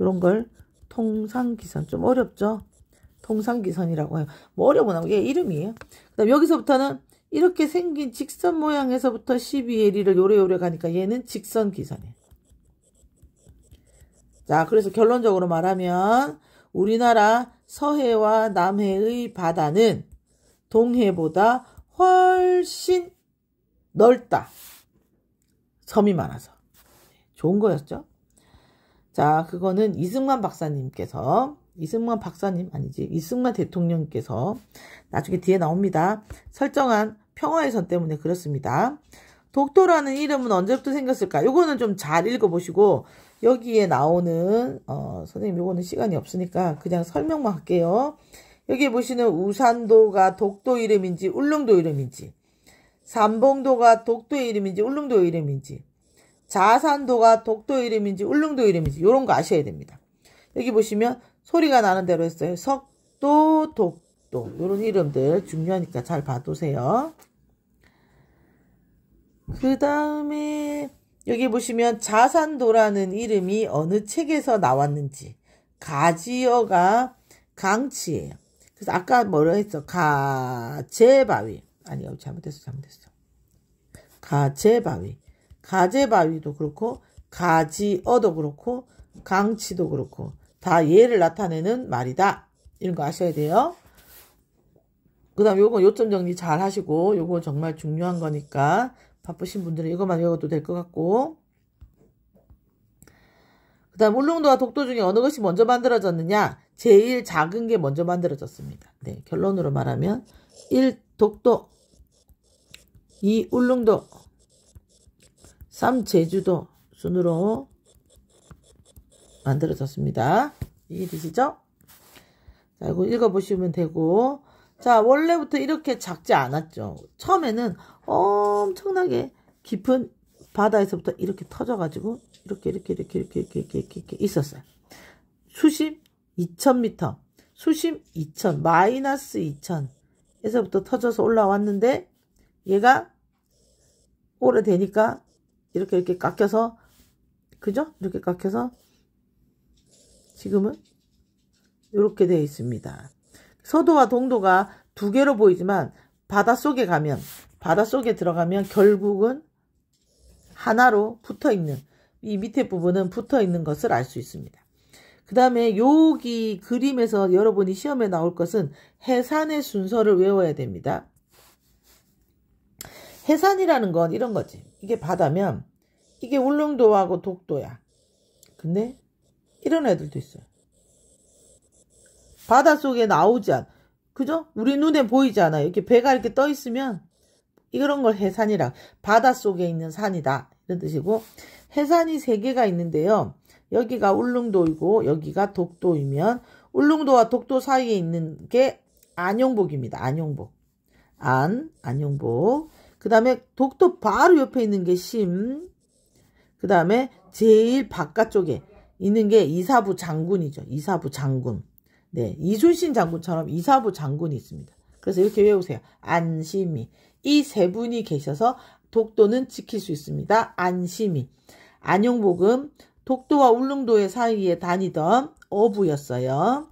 요런 걸 통상기선 좀 어렵죠? 통상기선이라고 해요. 뭐 어려구나. 이게 이름이에요. 그다음 여기서부터는 이렇게 생긴 직선 모양에서부터 12L이를 요래요래 가니까 얘는 직선기선이에요. 자, 그래서 결론적으로 말하면 우리나라 서해와 남해의 바다는 동해보다 훨씬 넓다. 섬이 많아서. 좋은 거였죠? 자, 그거는 이승만 박사님께서, 이승만 박사님 아니지, 이승만 대통령께서 나중에 뒤에 나옵니다. 설정한 평화의 선 때문에 그렇습니다. 독도라는 이름은 언제부터 생겼을까? 요거는 좀 잘 읽어보시고, 여기에 나오는, 어, 선생님 요거는 시간이 없으니까 그냥 설명만 할게요. 여기 보시는 우산도가 독도 이름인지 울릉도 이름인지 삼봉도가 독도 이름인지 울릉도 이름인지 자산도가 독도 이름인지 울릉도 이름인지 이런 거 아셔야 됩니다. 여기 보시면 소리가 나는 대로 했어요. 석도, 독도 이런 이름들 중요하니까 잘 봐두세요. 그 다음에 여기 보시면 자산도라는 이름이 어느 책에서 나왔는지 가지어가 강치예요. 그래서 아까 뭐라 했어? 가재바위. 아니요, 잘못했어, 잘못했어. 가재바위. 가재바위도 그렇고, 가지어도 그렇고, 강치도 그렇고, 다 예를 나타내는 말이다. 이런 거 아셔야 돼요. 그 다음 요거 요점 정리 잘 하시고, 요거 정말 중요한 거니까, 바쁘신 분들은 이것만 외워도 될 것 같고, 그 다음 울릉도와 독도 중에 어느 것이 먼저 만들어졌느냐? 제일 작은 게 먼저 만들어졌습니다. 네, 결론으로 말하면 1. 독도 2. 울릉도 3. 제주도 순으로 만들어졌습니다. 이해되시죠? 자, 이거 읽어보시면 되고 자, 원래부터 이렇게 작지 않았죠. 처음에는 엄청나게 깊은 바다에서부터 이렇게 터져가지고 이렇게 이렇게 이렇게 이렇게 이렇게 이렇게, 이렇게, 이렇게 있었어요. 수심 2000m, 수심 2000, 마이너스 2000에서부터 터져서 올라왔는데 얘가 오래되니까 이렇게 이렇게 깎여서 그죠? 이렇게 깎여서 지금은 이렇게 되어 있습니다. 서도와 동도가 두 개로 보이지만 바닷속에 가면 바닷속에 들어가면 결국은 하나로 붙어 있는 이 밑에 부분은 붙어 있는 것을 알 수 있습니다. 그 다음에 여기 그림에서 여러분이 시험에 나올 것은 해산의 순서를 외워야 됩니다. 해산이라는 건 이런 거지. 이게 바다면 이게 울릉도하고 독도야. 근데 이런 애들도 있어요. 바다 속에 나오지 않, 그죠? 우리 눈에 보이지 않아요. 이렇게 배가 이렇게 떠 있으면 이런 걸 해산이라 바다 속에 있는 산이다 이런 뜻이고 해산이 세 개가 있는데요. 여기가 울릉도이고 여기가 독도이면 울릉도와 독도 사이에 있는 게 안용복입니다. 안용복. 안, 안용복. 그 다음에 독도 바로 옆에 있는 게 심. 그 다음에 제일 바깥쪽에 있는 게 이사부 장군이죠. 이사부 장군. 네, 이순신 장군처럼 이사부 장군이 있습니다. 그래서 이렇게 외우세요. 안심이. 이 세 분이 계셔서 독도는 지킬 수 있습니다. 안심이. 안용복은 독도와 울릉도의 사이에 다니던 어부였어요.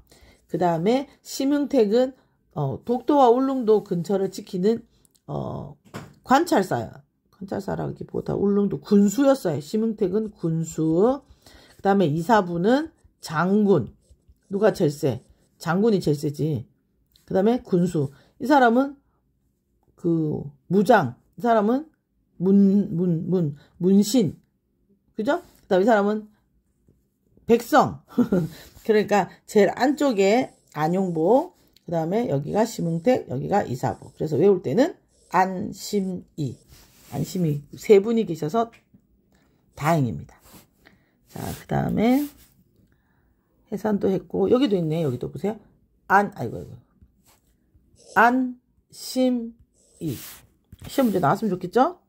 그 다음에 심흥택은 어, 독도와 울릉도 근처를 지키는 어, 관찰사요. 관찰사라기보다 울릉도 군수였어요. 심흥택은 군수. 그 다음에 이사부는 장군. 누가 제일 세? 장군이 제일 세지. 그 다음에 군수. 이 사람은 그 무장. 이 사람은 문, 문, 문, 문신. 그죠? 그 다음 이 사람은 백성. 그러니까 제일 안쪽에 안용보, 그 다음에 여기가 심흥택, 여기가 이사보. 그래서 외울 때는 안심이. 안심이 세 분이 계셔서 다행입니다. 자, 그 다음에 해산도 했고, 여기도 있네. 여기도 보세요. 안, 아이고, 아이고. 안심이. 시험 문제 나왔으면 좋겠죠?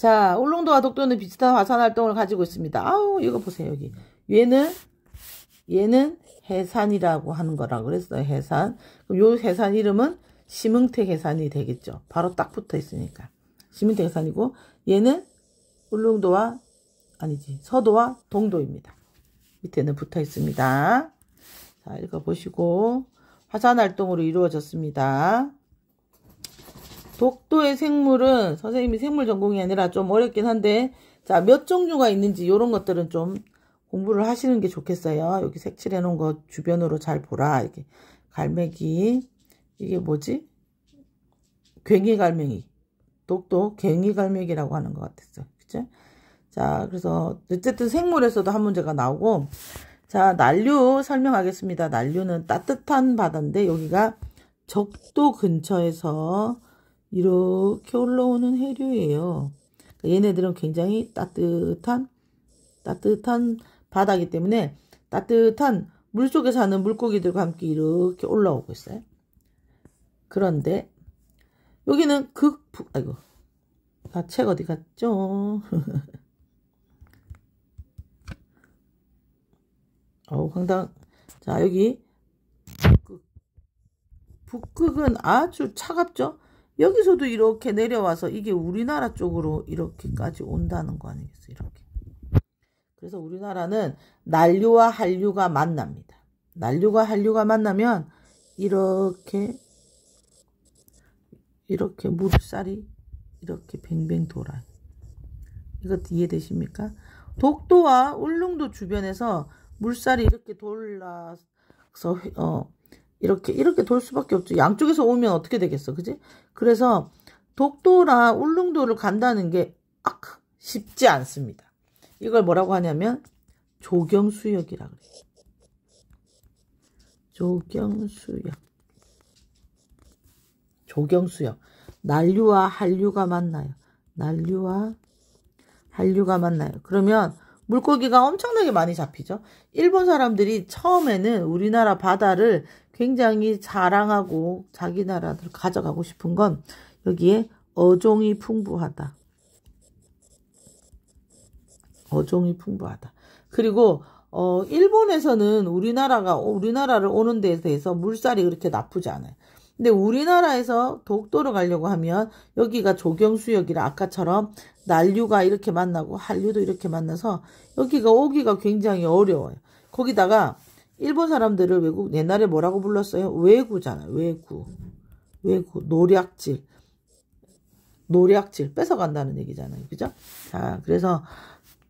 자, 울릉도와 독도는 비슷한 화산 활동을 가지고 있습니다. 아우, 이거 보세요, 여기. 얘는, 얘는 해산이라고 하는 거라 그랬어요, 해산. 그럼 요 해산 이름은 심흥태 해산이 되겠죠. 바로 딱 붙어 있으니까. 심흥태 해산이고, 얘는 울릉도와, 아니지, 서도와 동도입니다. 밑에는 붙어 있습니다. 자, 읽어보시고, 화산 활동으로 이루어졌습니다. 독도의 생물은 선생님이 생물 전공이 아니라 좀 어렵긴 한데 자몇 종류가 있는지 이런 것들은 좀 공부를 하시는 게 좋겠어요. 여기 색칠해 놓은 거 주변으로 잘 보라. 이렇게 갈매기 이게 뭐지? 괭이 갈매기 독도 괭이 갈매기라고 하는 것 같았어요. 그죠? 자 그래서 어쨌든 생물에서도 한 문제가 나오고 자 난류 설명하겠습니다. 난류는 따뜻한 바다인데 여기가 적도 근처에서 이렇게 올라오는 해류예요. 그러니까 얘네들은 굉장히 따뜻한 따뜻한 바다기 때문에 따뜻한 물속에 사는 물고기들과 함께 이렇게 올라오고 있어요. 그런데 여기는 극북 아이고 다책 어디 갔죠? 어우 황당 자 여기 북극은 아주 차갑죠? 여기서도 이렇게 내려와서 이게 우리나라 쪽으로 이렇게까지 온다는 거 아니겠어요? 이렇게. 그래서 우리나라는 난류와 한류가 만납니다. 난류가 한류가 만나면 이렇게 이렇게 물살이 이렇게 뱅뱅 돌아요. 이것 이해되십니까? 독도와 울릉도 주변에서 물살이 이렇게 돌라서 어, 이렇게 이렇게 돌 수밖에 없죠. 양쪽에서 오면 어떻게 되겠어, 그지? 그래서 독도랑 울릉도를 간다는 게 아, 쉽지 않습니다. 이걸 뭐라고 하냐면 조경수역이라 그래요. 조경수역. 조경수역. 난류와 한류가 만나요. 난류와 한류가 만나요. 그러면 물고기가 엄청나게 많이 잡히죠. 일본 사람들이 처음에는 우리나라 바다를 굉장히 자랑하고 자기 나라를 가져가고 싶은 건 여기에 어종이 풍부하다. 어종이 풍부하다. 그리고 어, 일본에서는 우리나라가 우리나라를 오는 데에 대해서 물살이 그렇게 나쁘지 않아요. 근데 우리나라에서 독도로 가려고 하면 여기가 조경수역이라 아까처럼 난류가 이렇게 만나고 한류도 이렇게 만나서 여기가 오기가 굉장히 어려워요. 거기다가 일본 사람들을 외국 옛날에 뭐라고 불렀어요? 외구잖아요. 외구. 외구. 노략질. 노략질. 뺏어간다는 얘기잖아요. 그죠? 자, 그래서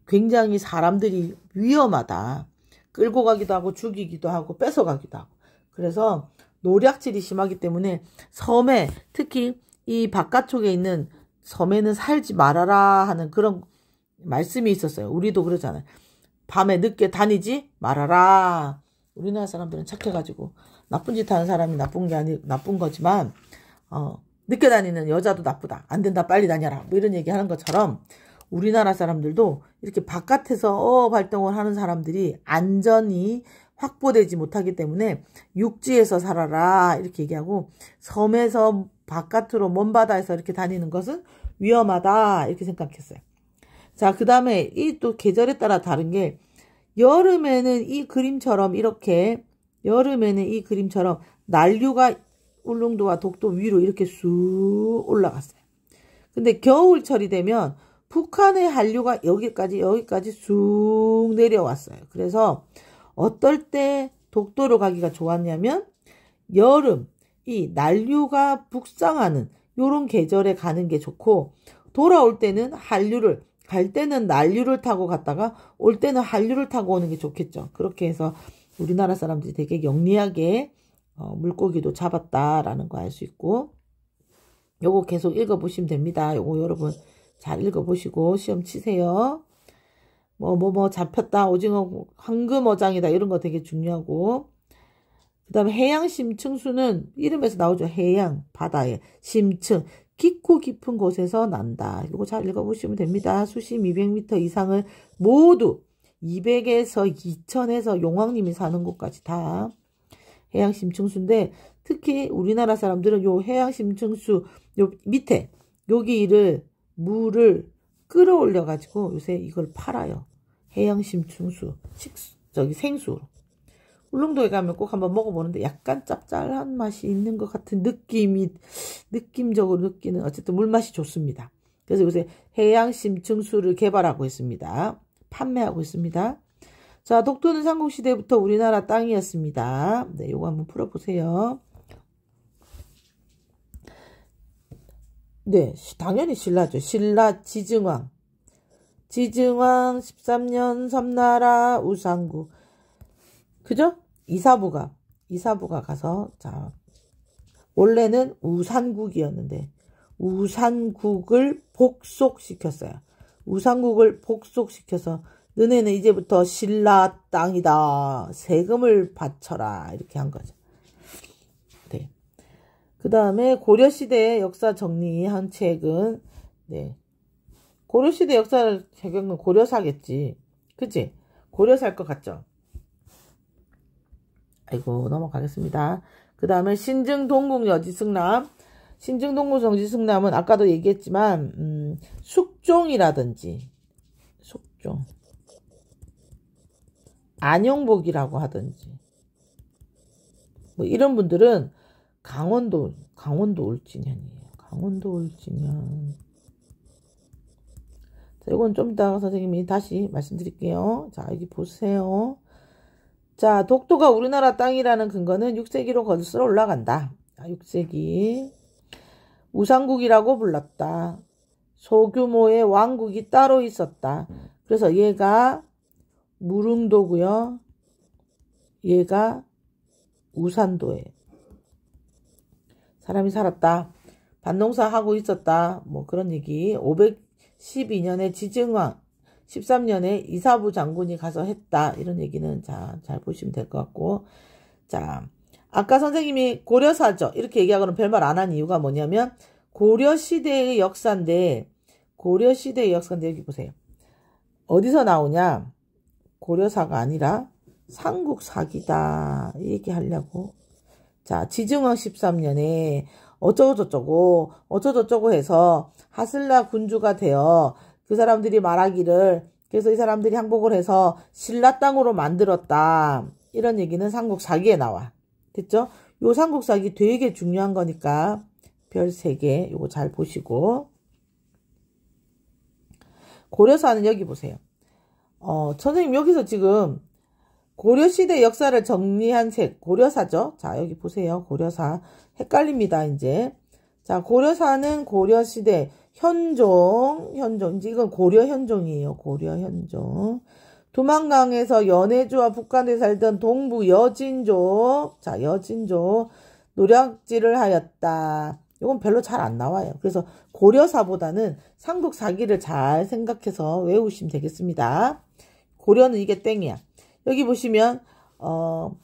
굉장히 사람들이 위험하다. 끌고 가기도 하고 죽이기도 하고 뺏어가기도 하고. 그래서 노략질이 심하기 때문에 섬에 특히 이 바깥쪽에 있는 섬에는 살지 말아라 하는 그런 말씀이 있었어요. 우리도 그러잖아요. 밤에 늦게 다니지 말아라. 우리나라 사람들은 착해가지고 나쁜 짓 하는 사람이 나쁜 게 아니 나쁜 거지만 어 늦게 다니는 여자도 나쁘다 안 된다 빨리 다녀라 뭐 이런 얘기 하는 것처럼 우리나라 사람들도 이렇게 바깥에서 어 활동을 하는 사람들이 안전이 확보되지 못하기 때문에 육지에서 살아라 이렇게 얘기하고 섬에서 바깥으로 먼 바다에서 이렇게 다니는 것은 위험하다 이렇게 생각했어요. 자, 그 다음에 이 또 계절에 따라 다른 게 여름에는 이 그림처럼 이렇게 여름에는 이 그림처럼 난류가 울릉도와 독도 위로 이렇게 쑥 올라갔어요. 근데 겨울철이 되면 북한의 한류가 여기까지 여기까지 쑥 내려왔어요. 그래서 어떨 때 독도로 가기가 좋았냐면 여름 이 난류가 북상하는 요런 계절에 가는 게 좋고 돌아올 때는 한류를 갈 때는 난류를 타고 갔다가 올 때는 한류를 타고 오는 게 좋겠죠. 그렇게 해서 우리나라 사람들이 되게 영리하게 어, 물고기도 잡았다라는 거 알 수 있고 요거 계속 읽어보시면 됩니다. 요거 여러분 잘 읽어보시고 시험 치세요. 뭐 뭐뭐 뭐, 뭐 잡혔다 오징어 황금어장이다 이런 거 되게 중요하고 그 다음에 해양심층수는 이름에서 나오죠. 해양, 바다에, 심층. 깊고 깊은 곳에서 난다. 이거 잘 읽어보시면 됩니다. 수심 200m 이상을 모두 200에서 2000에서 용왕님이 사는 곳까지 다 해양심층수인데 특히 우리나라 사람들은 요 해양심층수 요 밑에 여기를 물을 끌어올려 가지고 요새 이걸 팔아요. 해양심층수 식 저기 생수 로 울릉도에 가면 꼭 한번 먹어보는데 약간 짭짤한 맛이 있는 것 같은 느낌이 느낌적으로 느끼는 어쨌든 물맛이 좋습니다. 그래서 요새 해양심 증수를 개발하고 있습니다. 판매하고 있습니다. 자, 독도는 삼국시대부터 우리나라 땅이었습니다. 네, 요거 한번 풀어보세요. 네, 당연히 신라죠. 신라 지증왕. 지증왕 13년 섬나라 우상국. 그죠? 이사부가 이사부가 가서 자 원래는 우산국이었는데 우산국을 복속시켰어요. 우산국을 복속시켜서 너네는 이제부터 신라 땅이다. 세금을 바쳐라. 이렇게 한 거죠. 네. 그 다음에 고려시대 역사 정리한 책은 네. 고려시대 역사를 적은 고려사겠지. 그치? 고려사일 것 같죠? 아이고 넘어가겠습니다. 그 다음에 신증동궁 여지승남 신증동궁 정지승남은 아까도 얘기했지만 음, 숙종이라든지 숙종 안용복이라고 하든지 뭐 이런 분들은 강원도 강원도 올진현이에요. 강원도 올지현 자, 이건 좀 이따 가 선생님이 다시 말씀드릴게요. 자, 여기 보세요. 자, 독도가 우리나라 땅이라는 근거는 6세기로 거슬러 올라간다. 6세기. 아, 우상국이라고 불렀다. 소규모의 왕국이 따로 있었다. 그래서 얘가 무릉도고요. 얘가 우산도에 사람이 살았다. 반농사 하고 있었다. 뭐 그런 얘기. 512년에 지증왕 13년에 이사부 장군이 가서 했다. 이런 얘기는 자, 잘 보시면 될 것 같고. 자, 아까 선생님이 고려사죠. 이렇게 얘기하고는 별말 안 한 이유가 뭐냐면 고려시대의 역사인데 고려시대의 역사인데 여기 보세요. 어디서 나오냐? 고려사가 아니라 삼국사기다. 얘기하려고. 자, 지중왕 13년에 어쩌고저쩌고 어쩌고저쩌고 해서 하슬라 군주가 되어 그 사람들이 말하기를 그래서 이 사람들이 항복을 해서 신라 땅으로 만들었다. 이런 얘기는 삼국사기에 나와. 됐죠? 요 삼국사기 되게 중요한 거니까 별 3개 요거 잘 보시고 고려사는 여기 보세요. 어, 선생님 여기서 지금 고려시대 역사를 정리한 책 고려사죠. 자 여기 보세요. 고려사 헷갈립니다. 이제 자 고려사는 고려시대 현종, 현종. 이제 이건 고려 현종이에요. 고려 현종. 두만강에서 연해주와 북한에 살던 동부 여진족. 자, 여진족. 노략질을 하였다. 이건 별로 잘 안 나와요. 그래서 고려사보다는 삼국사기를 잘 생각해서 외우시면 되겠습니다. 고려는 이게 땡이야. 여기 보시면 어,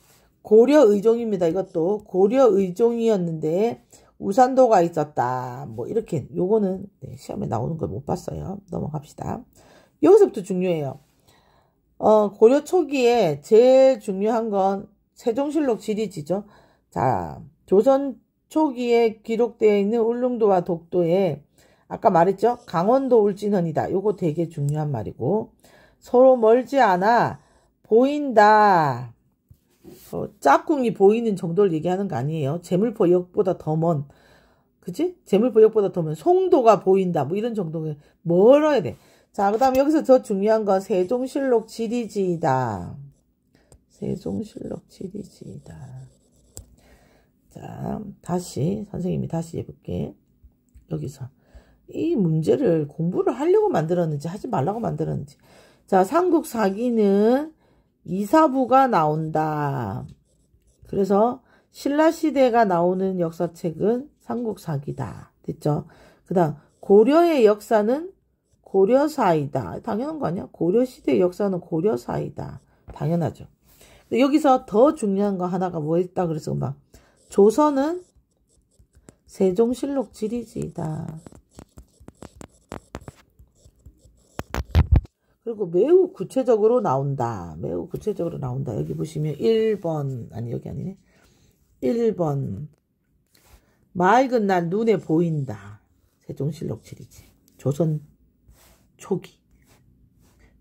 고려의종입니다. 이것도 고려의종이었는데 우산도가 있었다. 뭐 이렇게 요거는 네, 시험에 나오는 걸 못 봤어요. 넘어갑시다. 여기서부터 중요해요. 어, 고려 초기에 제일 중요한 건 세종실록 지리지죠. 자, 조선 초기에 기록되어 있는 울릉도와 독도에 아까 말했죠. 강원도 울진원이다 요거 되게 중요한 말이고 서로 멀지 않아 보인다. 어, 짝꿍이 보이는 정도를 얘기하는 거 아니에요. 재물포역보다 더 먼, 그치? 재물포역보다 더 먼 송도가 보인다. 뭐 이런 정도는 멀어야 돼. 자, 그 다음에 여기서 더 중요한 건 세종실록 지리지이다. 세종실록 지리지이다. 자, 다시, 선생님이 다시 해볼게. 여기서. 이 문제를 공부를 하려고 만들었는지, 하지 말라고 만들었는지. 자, 삼국 사기는 이사부가 나온다. 그래서 신라시대가 나오는 역사책은 삼국사기다. 됐죠? 그 다음 고려의 역사는 고려사이다. 당연한 거 아니야? 고려시대 역사는 고려사이다. 당연하죠. 여기서 더 중요한 거 하나가 뭐 있다 그래서 막 조선은 세종실록 지리지이다. 그리고 매우 구체적으로 나온다. 매우 구체적으로 나온다. 여기 보시면 1번, 아니, 여기 아니네. 1번. 맑은 날 눈에 보인다. 세종실록 7이지. 조선 초기.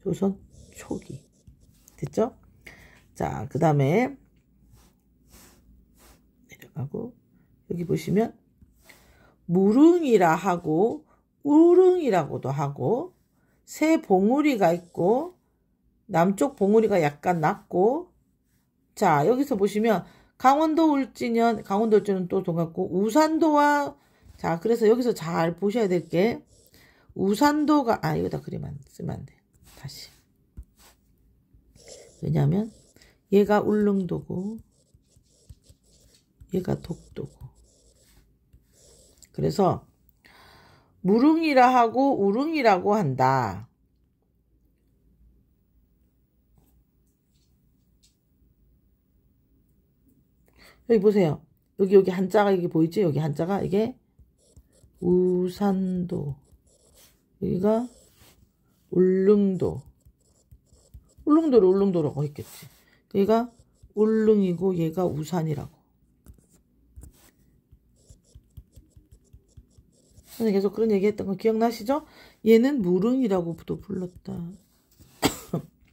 조선 초기. 됐죠? 자, 그 다음에 내려가고 여기 보시면 무릉이라 하고 우릉이라고도 하고 새 봉우리가 있고 남쪽 봉우리가 약간 낮고 자 여기서 보시면 강원도 울진현 강원도 울진은 또 동갑고 우산도와 자 그래서 여기서 잘 보셔야 될 게 우산도가 아 이거 다 그림 안 쓰면 안돼 다시 왜냐면 얘가 울릉도고 얘가 독도고 그래서 무릉이라 하고 우릉이라고 한다. 여기 보세요. 여기 여기 한자가 이게 보이지? 뭐 여기 한자가 이게 우산도 여기가 울릉도 울릉도를 울릉도라고 했겠지. 얘가 울릉이고 얘가 우산이라고. 저는 계속 그런 얘기했던 거 기억나시죠? 얘는 무릉이라고도 불렀다.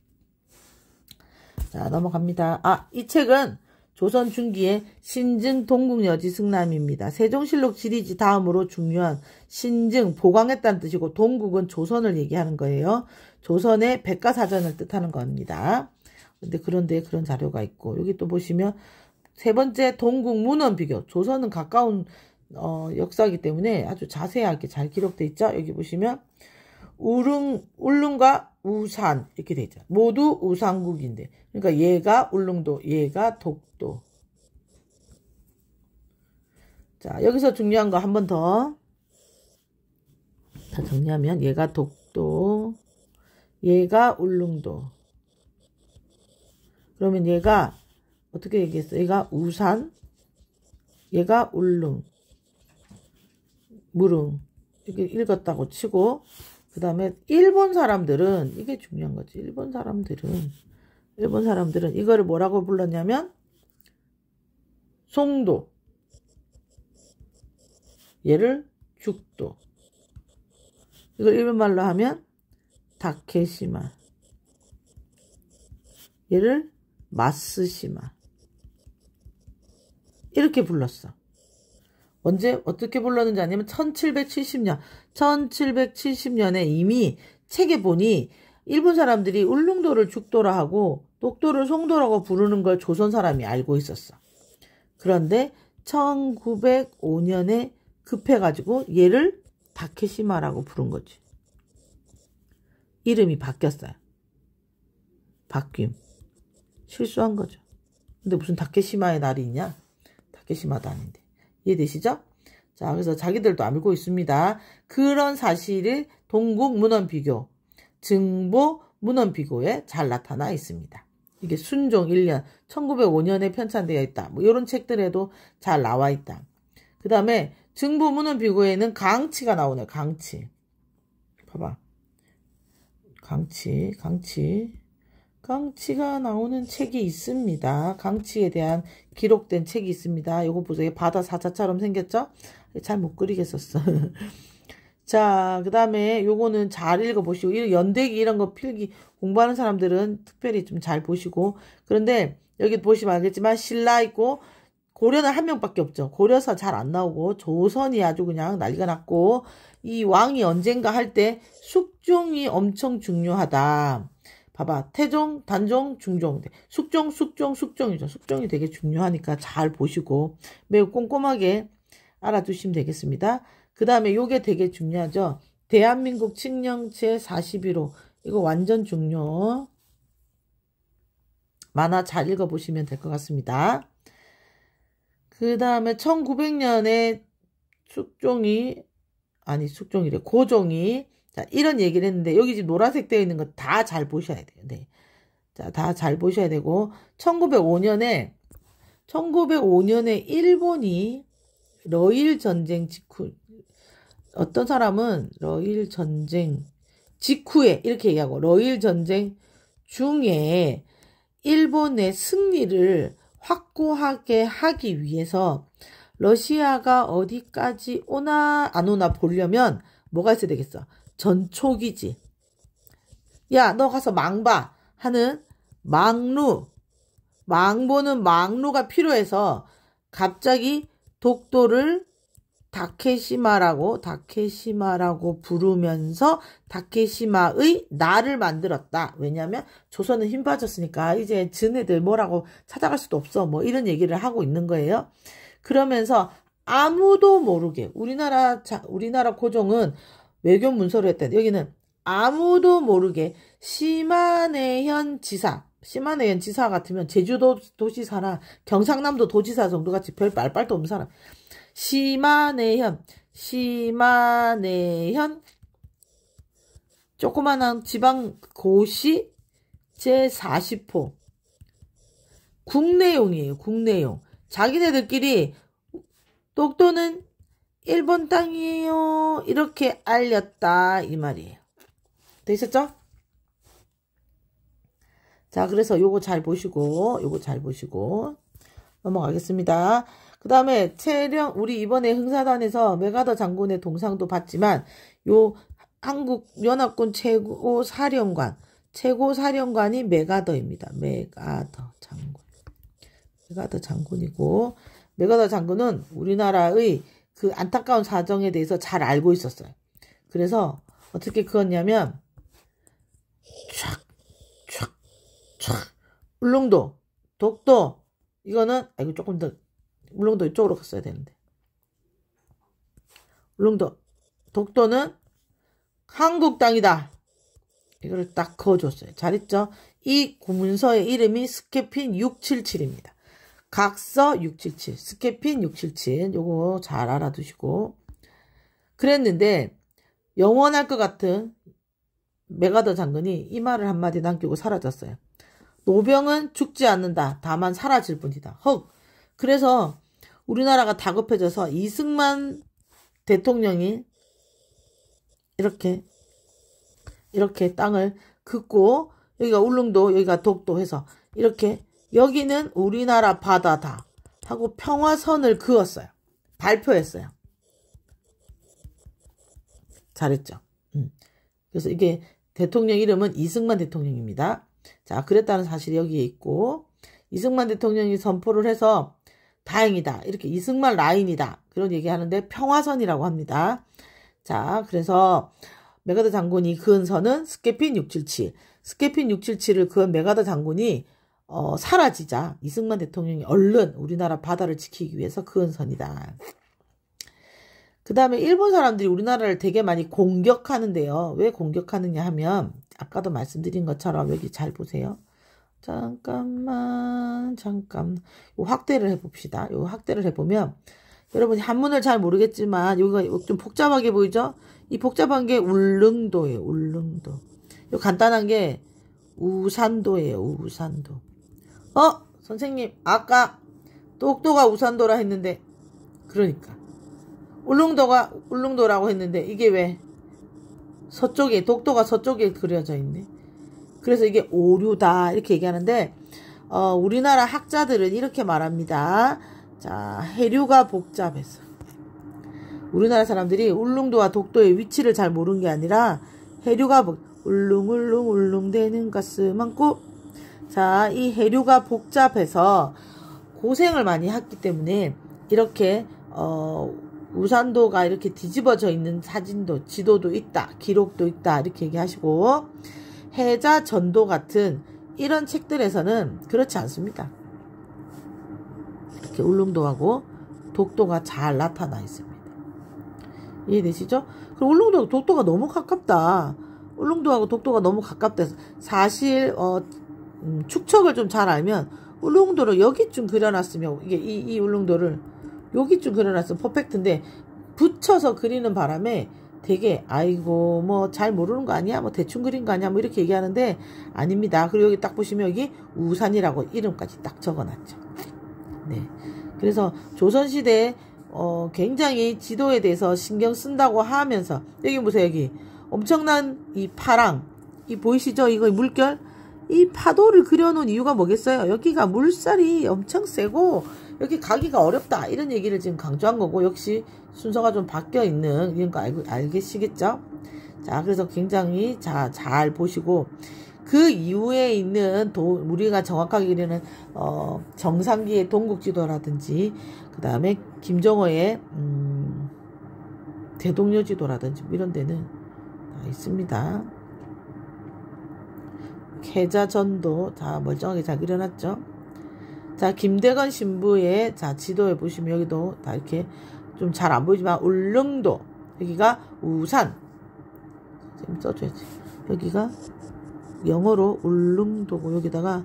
자 넘어갑니다. 아 이 책은 조선 중기의 신증 동국여지 승남입니다. 세종실록 지리지 다음으로 중요한 신증 보강했다는 뜻이고 동국은 조선을 얘기하는 거예요. 조선의 백과사전을 뜻하는 겁니다. 근데 그런데 그런 자료가 있고 여기 또 보시면 세 번째 동국문헌 비교 조선은 가까운 어, 역사이기 때문에 아주 자세하게 잘 기록돼 있죠. 여기 보시면 울릉, 울릉과 우산 이렇게 돼 있죠. 모두 우산국인데 그러니까 얘가 울릉도, 얘가 독도. 자 여기서 중요한 거 한 번 더. 다 정리하면 얘가 독도, 얘가 울릉도. 그러면 얘가 어떻게 얘기했어? 얘가 우산, 얘가 울릉. 무릉 이렇게 읽었다고 치고 그 다음에 일본 사람들은 이게 중요한 거지 일본 사람들은 일본 사람들은 이거를 뭐라고 불렀냐면 송도 얘를 죽도 이걸 일본말로 하면 다케시마 얘를 마스시마 이렇게 불렀어 언제 어떻게 불렀는지 아니면 1770년 1770년에 이미 책에 보니 일본 사람들이 울릉도를 죽도라 하고 독도를 송도라고 부르는 걸 조선 사람이 알고 있었어. 그런데 1905년에 급해가지고 얘를 다케시마라고 부른 거지. 이름이 바뀌었어요. 바뀜. 실수한 거죠. 근데 무슨 다케시마의 날이 있냐? 다케시마도 아닌데. 이해되시죠? 자, 그래서 자기들도 알고 있습니다. 그런 사실이 동국 문헌 비교, 증보 문헌 비교에 잘 나타나 있습니다. 이게 순종 1년, 1905년에 편찬되어 있다. 뭐 이런 책들에도 잘 나와 있다. 그 다음에 증보 문헌 비교에는 강치가 나오네. 요 강치. 봐봐. 강치, 강치. 강치가 나오는 책이 있습니다. 강치에 대한 기록된 책이 있습니다. 이거 보세요. 바다 사자처럼 생겼죠? 잘 못 그리겠었어. 자, 그 다음에 요거는 잘 읽어보시고, 이런 연대기 이런 거 필기 공부하는 사람들은 특별히 좀 잘 보시고, 그런데 여기 보시면 알겠지만 신라 있고, 고려는 한 명밖에 없죠. 고려사 잘안 나오고, 조선이 아주 그냥 난리가 났고, 이 왕이 언젠가 할 때 숙종이 엄청 중요하다. 봐봐. 태종, 단종, 중종. 네. 숙종, 숙종, 숙종이죠. 숙종이 되게 중요하니까 잘 보시고 매우 꼼꼼하게 알아두시면 되겠습니다. 그 다음에 요게 되게 중요하죠. 대한민국 칙령제 41호. 이거 완전 중요. 만화 잘 읽어보시면 될 것 같습니다. 그 다음에 1900년에 숙종이, 아니 숙종이래, 고종이 자, 이런 얘기를 했는데 여기 지금 노란색 되어 있는 거 다 잘 보셔야 돼요. 네. 자, 다 잘 보셔야 되고 1905년에 1905년에 일본이 러일 전쟁 직후 어떤 사람은 러일 전쟁 직후에 이렇게 얘기하고 러일 전쟁 중에 일본의 승리를 확고하게 하기 위해서 러시아가 어디까지 오나 안 오나 보려면 뭐가 있어야 되겠어? 전촉이지. 야, 너 가서 망봐 하는 망루. 망보는 망루가 필요해서 갑자기 독도를 다케시마라고 다케시마라고 부르면서 다케시마의 나를 만들었다. 왜냐면 조선은 힘 빠졌으니까 이제 즈네들 뭐라고 찾아갈 수도 없어. 뭐 이런 얘기를 하고 있는 거예요. 그러면서 아무도 모르게 우리나라 자, 우리나라 고종은 외교 문서로 했다. 여기는 아무도 모르게 시마네현 지사 시마네현 지사 같으면 제주도 도지사나 경상남도 도지사 정도 같이 별 말빨도 없는 사람 시마네현 시마네현 조그마한 지방 고시 제40호 국내용이에요. 국내용. 자기네들끼리 독도는 일본 땅이에요. 이렇게 알렸다 이 말이에요. 되셨죠? 자 그래서 요거 잘 보시고 요거 잘 보시고 넘어가겠습니다. 그 다음에 체령 우리 이번에 흥사단에서 메가더 장군의 동상도 봤지만 요 한국 연합군 최고 사령관 최고 사령관이 메가더입니다. 메가더 장군 메가더 장군이고 메가더 장군은 우리나라의 그 안타까운 사정에 대해서 잘 알고 있었어요. 그래서 어떻게 그었냐면 촥촥촥 울릉도 독도 이거는 아 이거 조금 더 울릉도 이쪽으로 갔어야 되는데 울릉도 독도는 한국 땅이다. 이거를 딱 그어줬어요. 잘했죠? 이 문서의 이름이 스케핀 677입니다. 각서 677, 스케핀 677 요거 잘 알아두시고 그랬는데 영원할 것 같은 메가더 장군이 이 말을 한마디 남기고 사라졌어요. 노병은 죽지 않는다. 다만 사라질 뿐이다. 헉! 그래서 우리나라가 다급해져서 이승만 대통령이 이렇게 이렇게 땅을 긋고 여기가 울릉도 여기가 독도 해서 이렇게 여기는 우리나라 바다다 하고 평화선을 그었어요. 발표했어요. 잘했죠. 음. 그래서 이게 대통령 이름은 이승만 대통령입니다. 자, 그랬다는 사실이 여기에 있고 이승만 대통령이 선포를 해서 다행이다. 이렇게 이승만 라인이다. 그런 얘기하는데 평화선이라고 합니다. 자, 그래서 메가더 장군이 그은 선은 스케핀 677. 스케핀 677을 그은 메가더 장군이 어, 사라지자 이승만 대통령이 얼른 우리나라 바다를 지키기 위해서 그은선이다. 그 다음에 일본 사람들이 우리나라를 되게 많이 공격하는데요. 왜 공격하느냐 하면 아까도 말씀드린 것처럼 여기 잘 보세요. 잠깐만 잠깐 요 확대를 해봅시다. 요 확대를 해보면 여러분이 한문을 잘 모르겠지만 여기가 좀 복잡하게 보이죠? 이 복잡한 게 울릉도예요. 울릉도. 요 간단한 게 우산도예요. 우산도. 어? 선생님 아까 똑도가 우산도라 했는데 그러니까 울릉도가 울릉도라고 했는데 이게 왜 서쪽에 독도가 서쪽에 그려져 있네 그래서 이게 오류다 이렇게 얘기하는데 어, 우리나라 학자들은 이렇게 말합니다 자 해류가 복잡해서 우리나라 사람들이 울릉도와 독도의 위치를 잘 모르는 게 아니라 해류가 복 울릉울릉 울릉대는 가스많고 자, 이 해류가 복잡해서 고생을 많이 했기 때문에 이렇게 어, 우산도가 이렇게 뒤집어져 있는 사진도 지도도 있다 기록도 있다 이렇게 얘기하시고 해자 전도 같은 이런 책들에서는 그렇지 않습니다 이렇게 울릉도하고 독도가 잘 나타나 있습니다 이해되시죠? 그 울릉도하고 독도가 너무 가깝다 울릉도하고 독도가 너무 가깝다 사실 어, 음, 축척을 좀 잘 알면 울릉도를 여기쯤 그려놨으면 이게 이, 이 울릉도를 여기쯤 그려놨으면 퍼펙트인데 붙여서 그리는 바람에 되게 아이고 뭐 잘 모르는 거 아니야 뭐 대충 그린 거 아니야 뭐 이렇게 얘기하는데 아닙니다 그리고 여기 딱 보시면 여기 우산이라고 이름까지 딱 적어놨죠 네 그래서 조선시대 어 굉장히 지도에 대해서 신경 쓴다고 하면서 여기 보세요 여기 엄청난 이 파랑 이 보이시죠 이거 물결 이 파도를 그려놓은 이유가 뭐겠어요? 여기가 물살이 엄청 세고 여기 가기가 어렵다 이런 얘기를 지금 강조한 거고 역시 순서가 좀 바뀌어 있는 이런 거 알, 알겠시겠죠? 자 그래서 굉장히 자, 잘 보시고 그 이후에 있는 도, 우리가 정확하게 이르는 어, 정상기의 동국지도라든지 그 다음에 김정호의 음, 대동여지도라든지 뭐 이런 데는 있습니다. 계좌전도 다 멀쩡하게 잘 그려놨죠. 자, 김대건 신부의 자, 지도에 보시면 여기도 다 이렇게 좀 잘 안 보이지만 울릉도 여기가 우산 지금 써줘야지. 여기가 영어로 울릉도고 여기다가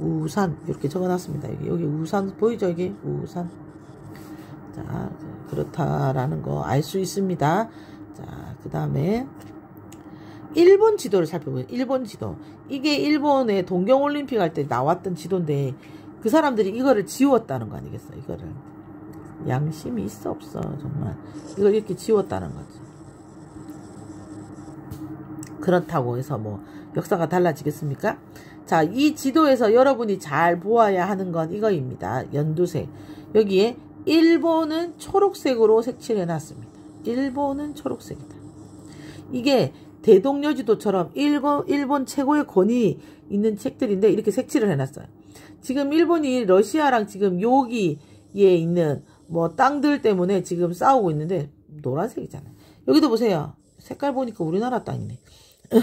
우산 이렇게 적어놨습니다. 여기, 여기 우산 보이죠? 여기 우산. 자, 그렇다라는 거 알 수 있습니다. 자, 그 다음에 일본 지도를 살펴보면 일본 지도. 이게 일본의 동경올림픽 할 때 나왔던 지도인데 그 사람들이 이거를 지웠다는 거 아니겠어요. 이거를. 양심이 있어 없어 정말. 이걸 이렇게 지웠다는 거지. 그렇다고 해서 뭐 역사가 달라지겠습니까? 자, 이 지도에서 여러분이 잘 보아야 하는 건 이거입니다. 연두색. 여기에 일본은 초록색으로 색칠해 놨습니다. 일본은 초록색이다. 이게 대동여지도처럼 일본, 일본 최고의 권위 있는 책들인데 이렇게 색칠을 해놨어요. 지금 일본이 러시아랑 지금 여기에 있는 뭐 땅들 때문에 지금 싸우고 있는데 노란색이잖아요. 여기도 보세요. 색깔 보니까 우리나라 땅이네.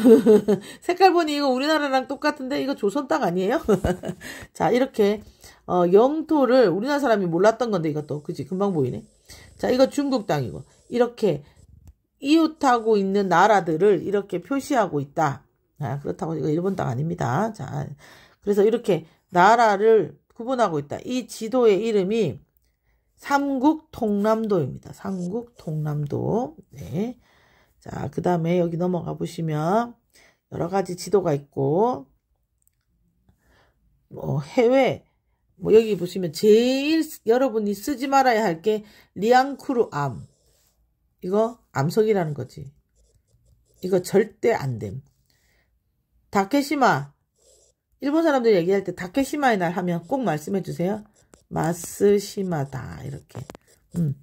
색깔 보니 이거 우리나라랑 똑같은데 이거 조선 땅 아니에요? 자 이렇게 어, 영토를 우리나라 사람이 몰랐던 건데 이것도 그지 금방 보이네. 자 이거 중국 땅이고 이렇게 이웃하고 있는 나라들을 이렇게 표시하고 있다. 아, 그렇다고 이거 일본 땅 아닙니다. 자, 그래서 이렇게 나라를 구분하고 있다. 이 지도의 이름이 삼국 통남도입니다 삼국 통남도 네. 자, 그 다음에 여기 넘어가 보시면 여러 가지 지도가 있고, 뭐 해외, 뭐 여기 보시면 제일 여러분이 쓰지 말아야 할 게 리앙크루 암. 이거 암석이라는 거지. 이거 절대 안 됨. 다케시마. 일본 사람들 얘기할 때 다케시마의 날 하면 꼭 말씀해 주세요. 마스시마다 이렇게. 음.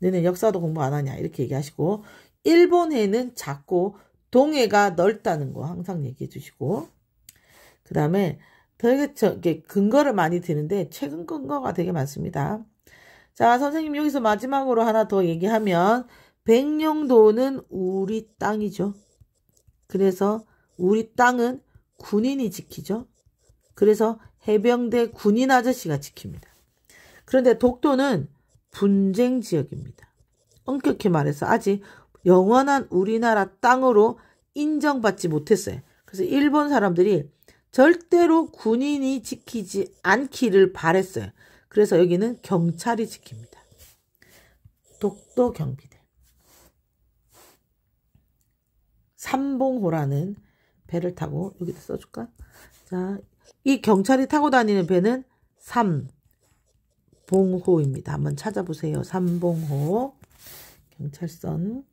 너네 역사도 공부 안 하냐 이렇게 얘기하시고 일본해는 작고 동해가 넓다는 거 항상 얘기해 주시고 그 다음에 되게 저게 근거를 많이 드는데 최근 근거가 되게 많습니다. 자 선생님 여기서 마지막으로 하나 더 얘기하면 백령도는 우리 땅이죠. 그래서 우리 땅은 군인이 지키죠. 그래서 해병대 군인 아저씨가 지킵니다. 그런데 독도는 분쟁 지역입니다. 엄격히 말해서 아직 영원한 우리나라 땅으로 인정받지 못했어요. 그래서 일본 사람들이 절대로 군인이 지키지 않기를 바랬어요. 그래서 여기는 경찰이 지킵니다. 독도 경비. 삼봉호라는 배를 타고 여기다 써줄까? 자, 이 경찰이 타고 다니는 배는 삼봉호입니다. 한번 찾아보세요. 삼봉호 경찰선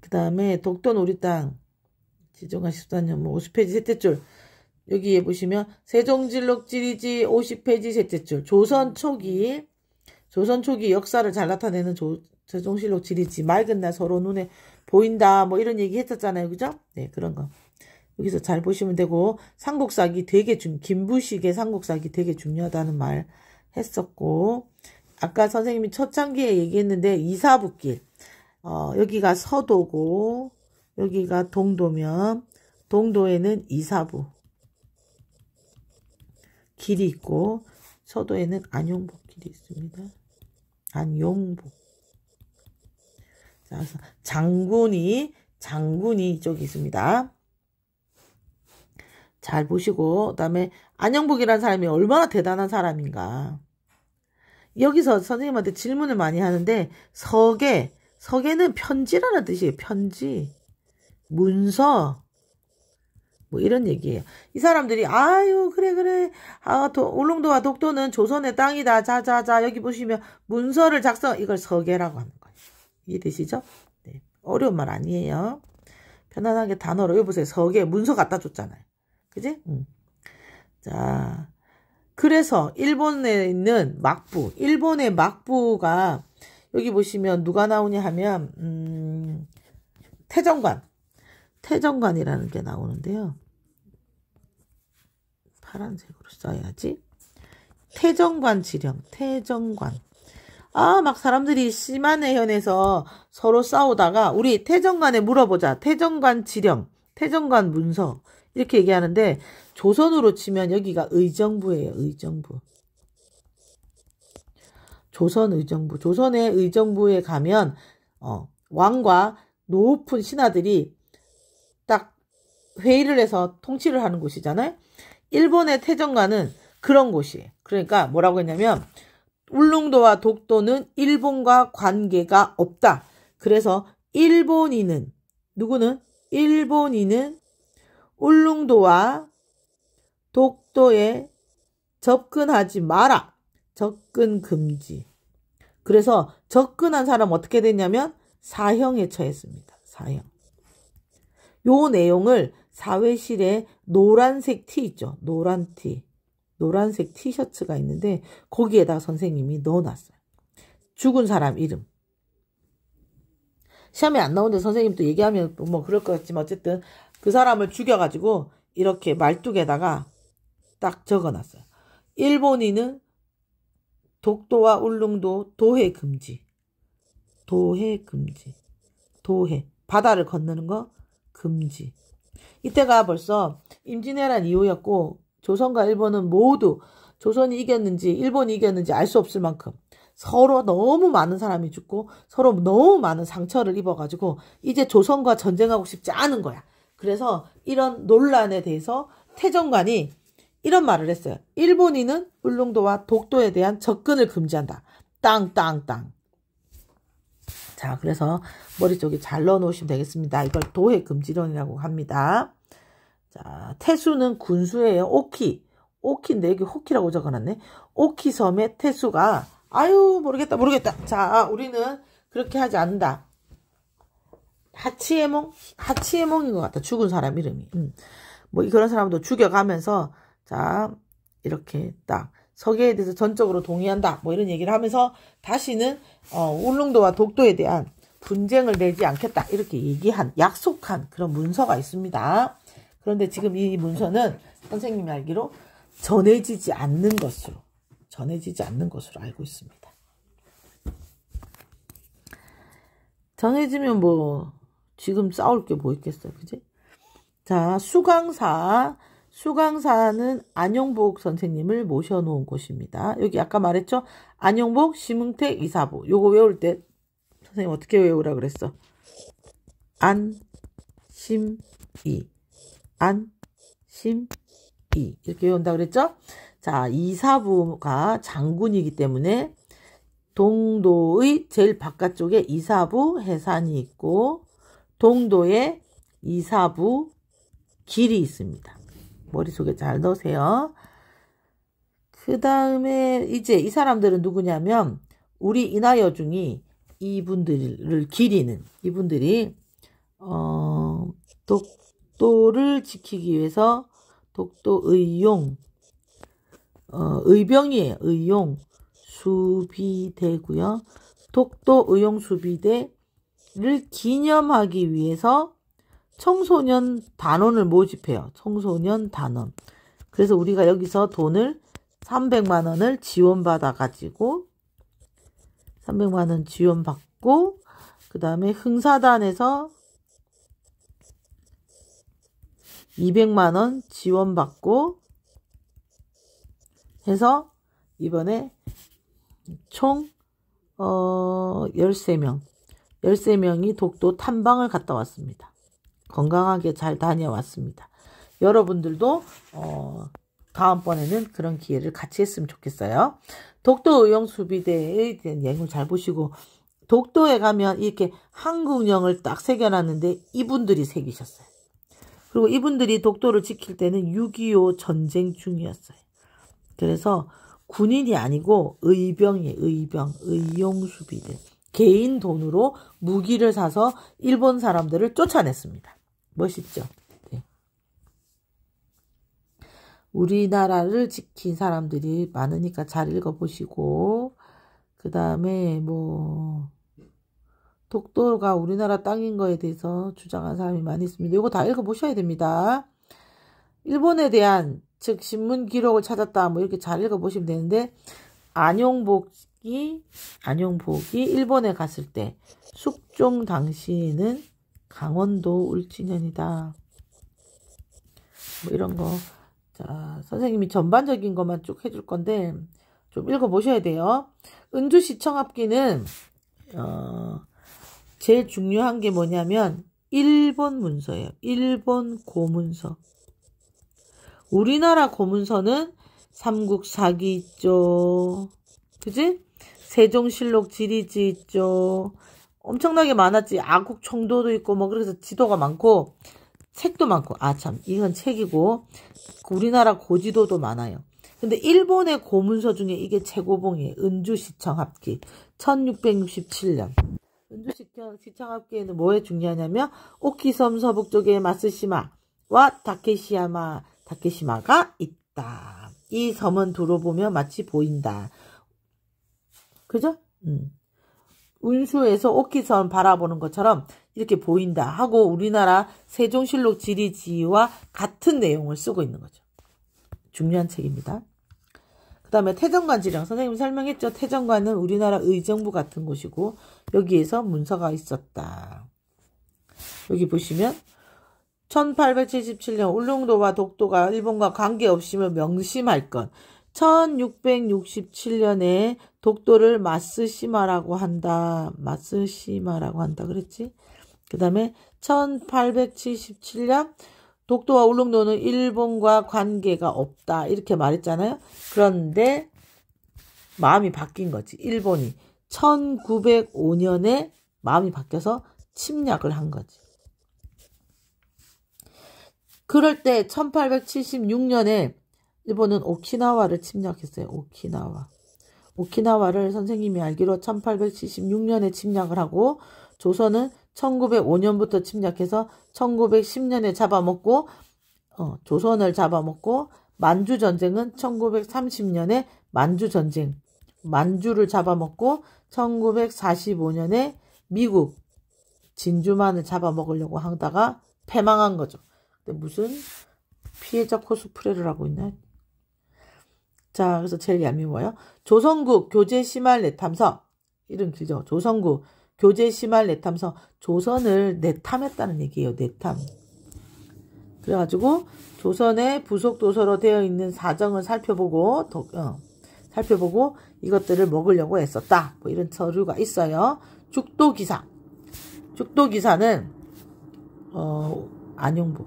그 다음에 독도 우리 땅지정한 14년 뭐 50페이지 셋째 줄 여기에 보시면 세종진록 지리지 50페이지 셋째 줄 조선 초기 조선 초기 역사를 잘 나타내는 조, 세종실록 지리지 맑은 날 서로 눈에 보인다 뭐 이런 얘기 했었잖아요 그죠 네 그런 거 여기서 잘 보시면 되고 삼국사기 되게 중 김부식의 삼국사기 되게 중요하다는 말 했었고 아까 선생님이 초창기에 얘기했는데 이사붓길 어, 여기가 서도고 여기가 동도면 동도에는 이사부 길이 있고 서도에는 안용복길이 있습니다. 안용보. 자, 장군이, 장군이 이쪽에 있습니다. 잘 보시고, 그 다음에 안영복이라는 사람이 얼마나 대단한 사람인가. 여기서 선생님한테 질문을 많이 하는데, 서계, 서계는 편지라는 뜻이에요. 편지. 문서, 뭐 이런 얘기예요. 이 사람들이 아유 그래 그래 아 도, 울릉도와 독도는 조선의 땅이다. 자자자 여기 보시면 문서를 작성 이걸 서계라고 하는 거예요. 이해되시죠? 네. 어려운 말 아니에요. 편안하게 단어로 여기 보세요. 서계 문서 갖다 줬잖아요. 그지? 음. 자 그래서 일본에 있는 막부 일본의 막부가 여기 보시면 누가 나오냐 하면 음, 태정관 태정관이라는 게 나오는데요. 파란색으로 써야지. 태정관 지령, 태정관. 아, 막 사람들이 심한 해연에서 서로 싸우다가 우리 태정관에 물어보자. 태정관 지령, 태정관 문서. 이렇게 얘기하는데 조선으로 치면 여기가 의정부예요. 의정부. 조선 의정부. 조선의 의정부에 가면 어, 왕과 높은 신하들이 딱 회의를 해서 통치를 하는 곳이잖아요. 일본의 태정관은 그런 곳이 그러니까 뭐라고 했냐면 울릉도와 독도는 일본과 관계가 없다. 그래서 일본인은 누구는 일본인은 울릉도와 독도에 접근하지 마라. 접근 금지. 그래서 접근한 사람 어떻게 됐냐면 사형에 처했습니다. 사형. 요 내용을 사회실에 노란색 티 있죠. 노란 티. 노란색 티셔츠가 있는데 거기에다가 선생님이 넣어놨어요. 죽은 사람 이름. 시험에 안 나오는데 선생님 또 얘기하면 뭐 그럴 것 같지만 어쨌든 그 사람을 죽여가지고 이렇게 말뚝에다가 딱 적어놨어요. 일본인은 독도와 울릉도 도해 금지. 도해 금지. 도해. 바다를 건너는 거 금지. 이때가 벌써 임진왜란 이후였고 조선과 일본은 모두 조선이 이겼는지 일본이 이겼는지 알 수 없을 만큼 서로 너무 많은 사람이 죽고 서로 너무 많은 상처를 입어가지고 이제 조선과 전쟁하고 싶지 않은 거야. 그래서 이런 논란에 대해서 태정관이 이런 말을 했어요. 일본인은 울릉도와 독도에 대한 접근을 금지한다. 땅땅땅. 자, 그래서 머리 쪽에 잘 넣어놓으시면 되겠습니다. 이걸 도해 금지론이라고 합니다. 자, 태수는 군수예요. 오키. 오키인데 여기 호키라고 적어놨네. 오키섬의 태수가 아유 모르겠다 모르겠다. 자 우리는 그렇게 하지 않는다. 하치에몽? 하치에몽인 것 같다. 죽은 사람 이름이. 음. 뭐 그런 사람도 죽여가면서 자 이렇게 딱 서계에 대해서 전적으로 동의한다. 뭐 이런 얘기를 하면서 다시는 어, 울릉도와 독도에 대한 분쟁을 내지 않겠다. 이렇게 얘기한 약속한 그런 문서가 있습니다. 그런데 지금 이 문서는 선생님이 알기로 전해지지 않는 것으로 전해지지 않는 것으로 알고 있습니다. 전해지면 뭐 지금 싸울 게 뭐 있겠어요, 그지? 자, 수강사 수강사는 안영복 선생님을 모셔놓은 곳입니다. 여기 아까 말했죠? 안영복, 심흥태 이사부. 요거 외울 때 선생님 어떻게 외우라 그랬어? 안, 심, 이. 안, 심, 이. 이렇게 외운다 그랬죠? 자, 이사부가 장군이기 때문에 동도의 제일 바깥쪽에 이사부 해산이 있고 동도에 이사부 길이 있습니다. 머릿속에 잘 넣으세요. 그 다음에 이제 이 사람들은 누구냐면 우리 이나여 중이 이분들을 기리는 이분들이 어, 독도를 지키기 위해서 독도 의용 어, 의병이에요. 의용 수비대고요. 독도 의용 수비대를 기념하기 위해서 청소년 단원을 모집해요. 청소년 단원. 그래서 우리가 여기서 돈을 300만 원을 지원받아 가지고 300만 원 지원받고 그 다음에 흥사단에서 200만 원 지원받고 해서 이번에 총 어, 13명 13명이 독도 탐방을 갔다 왔습니다. 건강하게 잘 다녀왔습니다. 여러분들도 어, 다음번에는 그런 기회를 같이 했으면 좋겠어요. 독도 의용수비대에 대한 예물 잘 보시고 독도에 가면 이렇게 한국령을 딱 새겨놨는데 이분들이 새기셨어요. 그리고 이분들이 독도를 지킬 때는 6.25 전쟁 중이었어요. 그래서 군인이 아니고 의병이에요. 의병, 의용수비대. 개인 돈으로 무기를 사서 일본 사람들을 쫓아냈습니다. 멋있죠. 네. 우리나라를 지킨 사람들이 많으니까 잘 읽어보시고 그 다음에 뭐 독도가 우리나라 땅인 거에 대해서 주장한 사람이 많이 있습니다. 이거 다 읽어보셔야 됩니다. 일본에 대한 즉 신문 기록을 찾았다 뭐 이렇게 잘 읽어보시면 되는데 안용복이 안용복이 일본에 갔을 때 숙종 당시에는 강원도 울진현이다. 뭐 이런 거. 자, 선생님이 전반적인 것만 쭉 해줄 건데, 좀 읽어보셔야 돼요. 은주시청 합기는, 어, 제일 중요한 게 뭐냐면, 일본 문서예요. 일본 고문서. 우리나라 고문서는 삼국 사기 있죠. 그지? 세종실록 지리지 있죠. 엄청나게 많았지. 아국 청도도 있고 뭐 그래서 지도가 많고 책도 많고 아 참 이건 책이고 우리나라 고지도도 많아요. 근데 일본의 고문서 중에 이게 최고봉이에요. 은주시청 합기 1667년. 은주시청 합기에는 뭐에 중요하냐면 오키섬 서북쪽에 마스시마와 다케시야마 다케시마가 있다. 이 섬은 들어보면 마치 보인다. 그죠? 음. 운수에서 옥기선 바라보는 것처럼 이렇게 보인다 하고 우리나라 세종실록 지리지와 같은 내용을 쓰고 있는 거죠. 중요한 책입니다. 그 다음에 태정관 지령 선생님 이 설명했죠. 태정관은 우리나라 의정부 같은 곳이고 여기에서 문서가 있었다. 여기 보시면 1877년 울릉도와 독도가 일본과 관계없이며 명심할 것. 1667년에 독도를 마쓰시마라고 한다. 마쓰시마라고 한다 그랬지? 그 다음에 1877년 독도와 울릉도는 일본과 관계가 없다. 이렇게 말했잖아요. 그런데 마음이 바뀐 거지. 일본이 1905년에 마음이 바뀌어서 침략을 한 거지. 그럴 때 1876년에 일본은 오키나와를 침략했어요. 오키나와. 오키나와를 선생님이 알기로 1876년에 침략을 하고 조선은 1905년부터 침략해서 1910년에 잡아먹고 어, 조선을 잡아먹고 만주 전쟁은 1930년에 만주 전쟁 만주를 잡아먹고 1945년에 미국 진주만을 잡아먹으려고 하다가 패망한 거죠. 근데 무슨 피해자 코스프레를 하고 있나? 요 자, 그래서 제일 얄미워요. 조선국 교제 심할 내탐서. 이름 길죠. 조선국 교제 심할 내탐서. 조선을 내탐했다는 얘기예요. 내탐. 그래가지고 조선의 부속 도서로 되어 있는 사정을 살펴보고 더, 어, 살펴보고 이것들을 먹으려고 애썼다. 뭐 이런 서류가 있어요. 죽도 기사. 죽도 기사는 어, 안용부.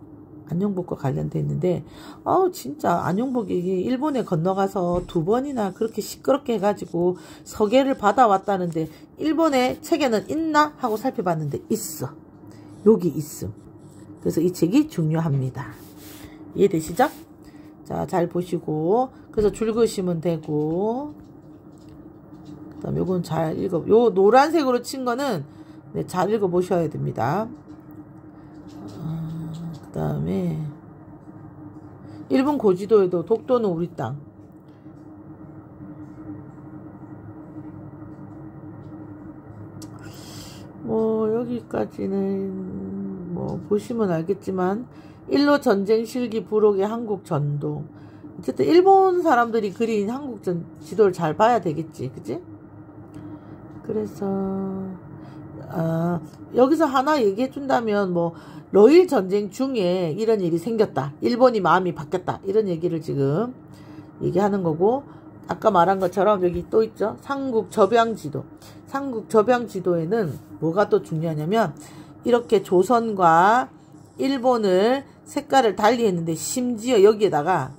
안용복과 관련돼 있는데 아우 진짜 안용복이 일본에 건너가서 두 번이나 그렇게 시끄럽게 해가지고 서계를 받아왔다는데 일본에 책에는 있나 하고 살펴봤는데 있어 여기 있음 그래서 이 책이 중요합니다 이해되시죠? 자잘 보시고 그래서 줄그시면 되고 그 다음 요건 잘 읽어 요 노란색으로 친 거는 네, 잘 읽어 보셔야 됩니다 그 다음에 일본 고지도에도 독도는 우리 땅 뭐, 여기까지는, 뭐, 보시면 알겠지만, 일로 전쟁 실기 부록의 한국 전도. 어쨌든, 일본 사람들이 그린 한국 전, 지도를 잘 봐야 되겠지, 그지? 그래서, 아, 여기서 하나 얘기해 준다면 뭐 러일 전쟁 중에 이런 일이 생겼다. 일본이 마음이 바뀌었다. 이런 얘기를 지금 얘기하는 거고 아까 말한 것처럼 여기 또 있죠. 삼국 저병 지도. 삼국 저병 지도에는 뭐가 또 중요하냐면 이렇게 조선과 일본을 색깔을 달리 했는데 심지어 여기에다가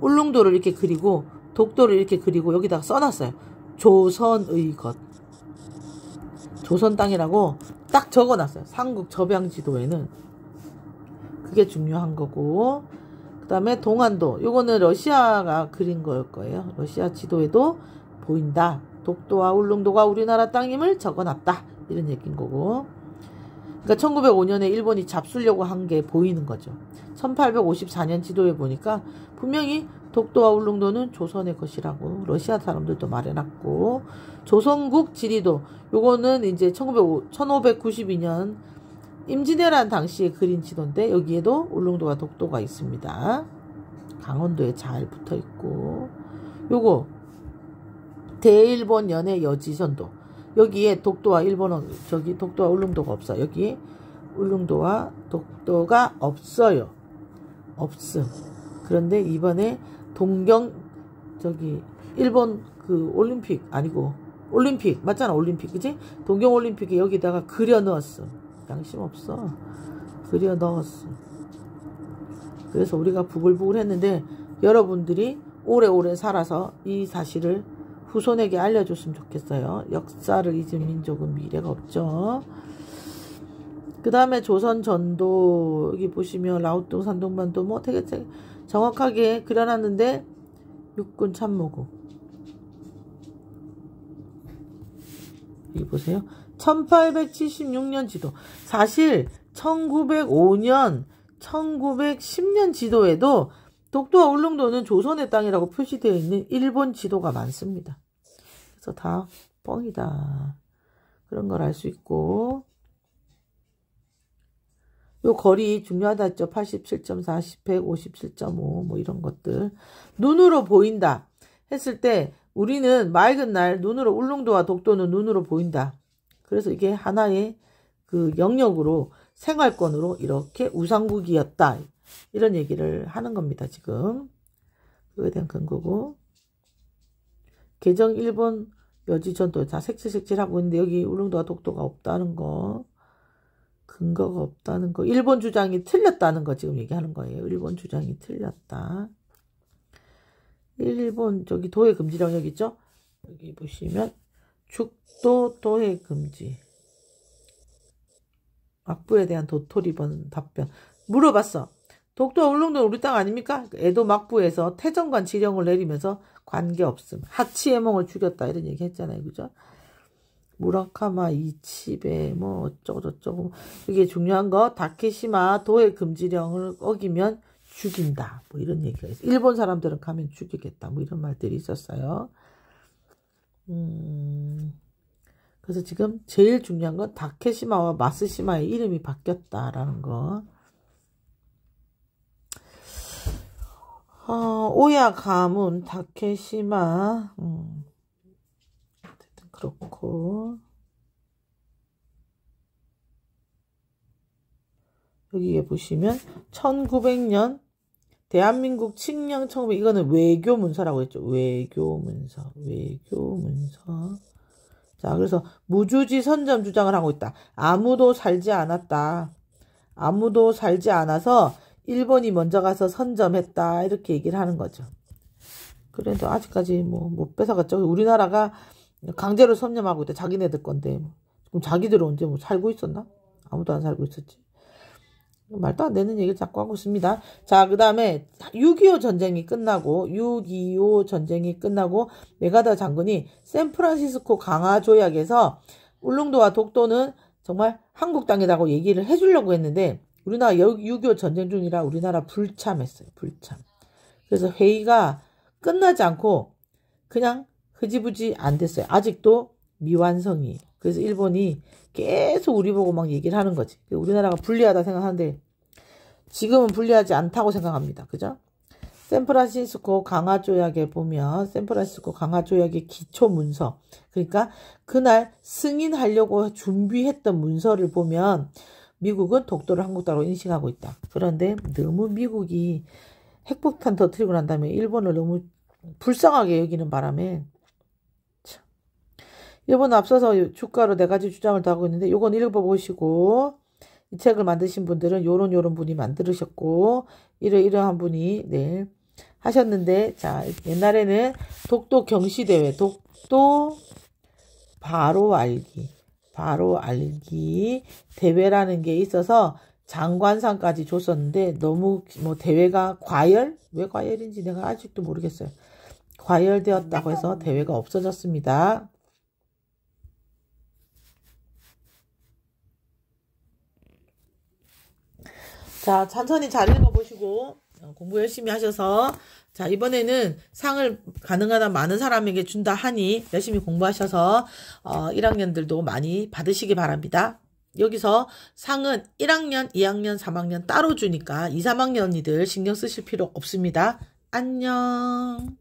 울릉도를 이렇게 그리고 독도를 이렇게 그리고 여기다가 써놨어요. 조선의 것. 조선 땅이라고 딱 적어놨어요. 삼국 접양 지도에는 그게 중요한 거고 그 다음에 동안도 요거는 러시아가 그린 거일 거예요. 러시아 지도에도 보인다. 독도와 울릉도가 우리나라 땅임을 적어놨다. 이런 얘기인 거고 그러니까 1905년에 일본이 잡수려고 한 게 보이는 거죠. 1854년 지도에 보니까 분명히 독도와 울릉도는 조선의 것이라고 러시아 사람들도 말해놨고 조선국 지리도 요거는 이제 1 5 9 2년 임진왜란 당시에 그린 지도인데 여기에도 울릉도와 독도가 있습니다. 강원도에 잘 붙어있고 요거 대일본 연해 여지선도 여기에 독도와 일본은 저기 독도와 울릉도가 없어 여기 울릉도와 독도가 없어요 없음 그런데 이번에 동경 저기 일본 그 올림픽 아니고 올림픽 맞잖아 올림픽 그지 동경 올림픽에 여기다가 그려 넣었어 양심 없어 그려 넣었어 그래서 우리가 부글부글 했는데 여러분들이 오래오래 살아서 이 사실을 후손에게 알려줬으면 좋겠어요. 역사를 잊은 민족은 미래가 없죠. 그 다음에 조선 전도 여기 보시면 라오뚱 산동반도 뭐 되게 정확하게 그려놨는데 육군 참모고 여기 보세요. 1876년 지도 사실 1905년 1910년 지도에도 독도와 울릉도는 조선의 땅이라고 표시되어 있는 일본 지도가 많습니다. 그래서 다 뻥이다. 그런 걸 알 수 있고 요 거리 중요하다죠. 87.40, 157.5 뭐 이런 것들. 눈으로 보인다 했을 때 우리는 맑은 날 눈으로 울릉도와 독도는 눈으로 보인다. 그래서 이게 하나의 그 영역으로 생활권으로 이렇게 우상국이었다. 이런 얘기를 하는 겁니다. 지금. 그거에 대한 근거고. 개정 1번 여지전도 다 색칠색칠하고 있는데 여기 울릉도와 독도가 없다는 거. 근거가 없다는 거. 일본 주장이 틀렸다는 거 지금 얘기하는 거예요. 일본 주장이 틀렸다. 일본 저기 도해 금지령 여기 있죠? 여기 보시면 죽도 도해 금지. 막부에 대한 도토리번 답변. 물어봤어. 독도 울릉도 우리 땅 아닙니까? 에도 막부에서 태정관 지령을 내리면서 관계 없음. 하치해몽을 죽였다 이런 얘기 했잖아요. 그죠? 무라카마 이치베 뭐 어쩌고저쩌고 이게 중요한 거 다케시마 도의 금지령을 어기면 죽인다 뭐 이런 얘기가 있어요 일본 사람들은 가면 죽이겠다 뭐 이런 말들이 있었어요 음 그래서 지금 제일 중요한 건 다케시마와 마스시마의 이름이 바뀌었다라는 거 어, 오야 가문 다케시마 음. 그렇고 여기에 보시면 1900년 대한민국 칙령 1900 이거는 외교 문서라고 했죠. 외교 문서. 외교 문서. 자, 그래서 무주지 선점 주장을 하고 있다. 아무도 살지 않았다. 아무도 살지 않아서 일본이 먼저 가서 선점했다. 이렇게 얘기를 하는 거죠. 그래도 아직까지 뭐못 뺏어갔죠. 우리나라가 강제로 섭렴하고 있다. 자기네들 건데. 그럼 자기들은 언제 뭐 살고 있었나? 아무도 안 살고 있었지. 말도 안 되는 얘기를 자꾸 하고 있습니다. 자, 그 다음에 6.25 전쟁이 끝나고, 6.25 전쟁이 끝나고, 메가다 장군이 샌프란시스코 강화 조약에서 울릉도와 독도는 정말 한국 땅이라고 얘기를 해주려고 했는데, 우리나라 6.25 전쟁 중이라 우리나라 불참했어요. 불참. 그래서 회의가 끝나지 않고, 그냥 흐지부지 안 됐어요. 아직도 미완성이 그래서 일본이 계속 우리 보고 막 얘기를 하는 거지. 우리나라가 불리하다 생각하는데 지금은 불리하지 않다고 생각합니다. 그죠? 샌프란시스코 강화 조약에 보면 샌프란시스코 강화 조약의 기초 문서 그러니까 그날 승인하려고 준비했던 문서를 보면 미국은 독도를 한국 따로 인식하고 있다. 그런데 너무 미국이 핵폭탄 터트리고 난 다음에 일본을 너무 불쌍하게 여기는 바람에 요번 앞서서 주가로 네 가지 주장을 다 하고 있는데 요건 읽어보시고 이 책을 만드신 분들은 요런 요런 분이 만드셨고 이러 이러한 분이 네 하셨는데 자 옛날에는 독도 경시대회 독도 바로 알기 바로 알기 대회라는 게 있어서 장관상까지 줬었는데 너무 뭐 대회가 과열 왜 과열인지 내가 아직도 모르겠어요 과열되었다고 해서 대회가 없어졌습니다 자, 천천히 잘 읽어보시고 어, 공부 열심히 하셔서 자 이번에는 상을 가능하다 많은 사람에게 준다 하니 열심히 공부하셔서 어, 1학년들도 많이 받으시기 바랍니다. 여기서 상은 1학년, 2학년, 3학년 따로 주니까 2, 3학년이들 신경 쓰실 필요 없습니다. 안녕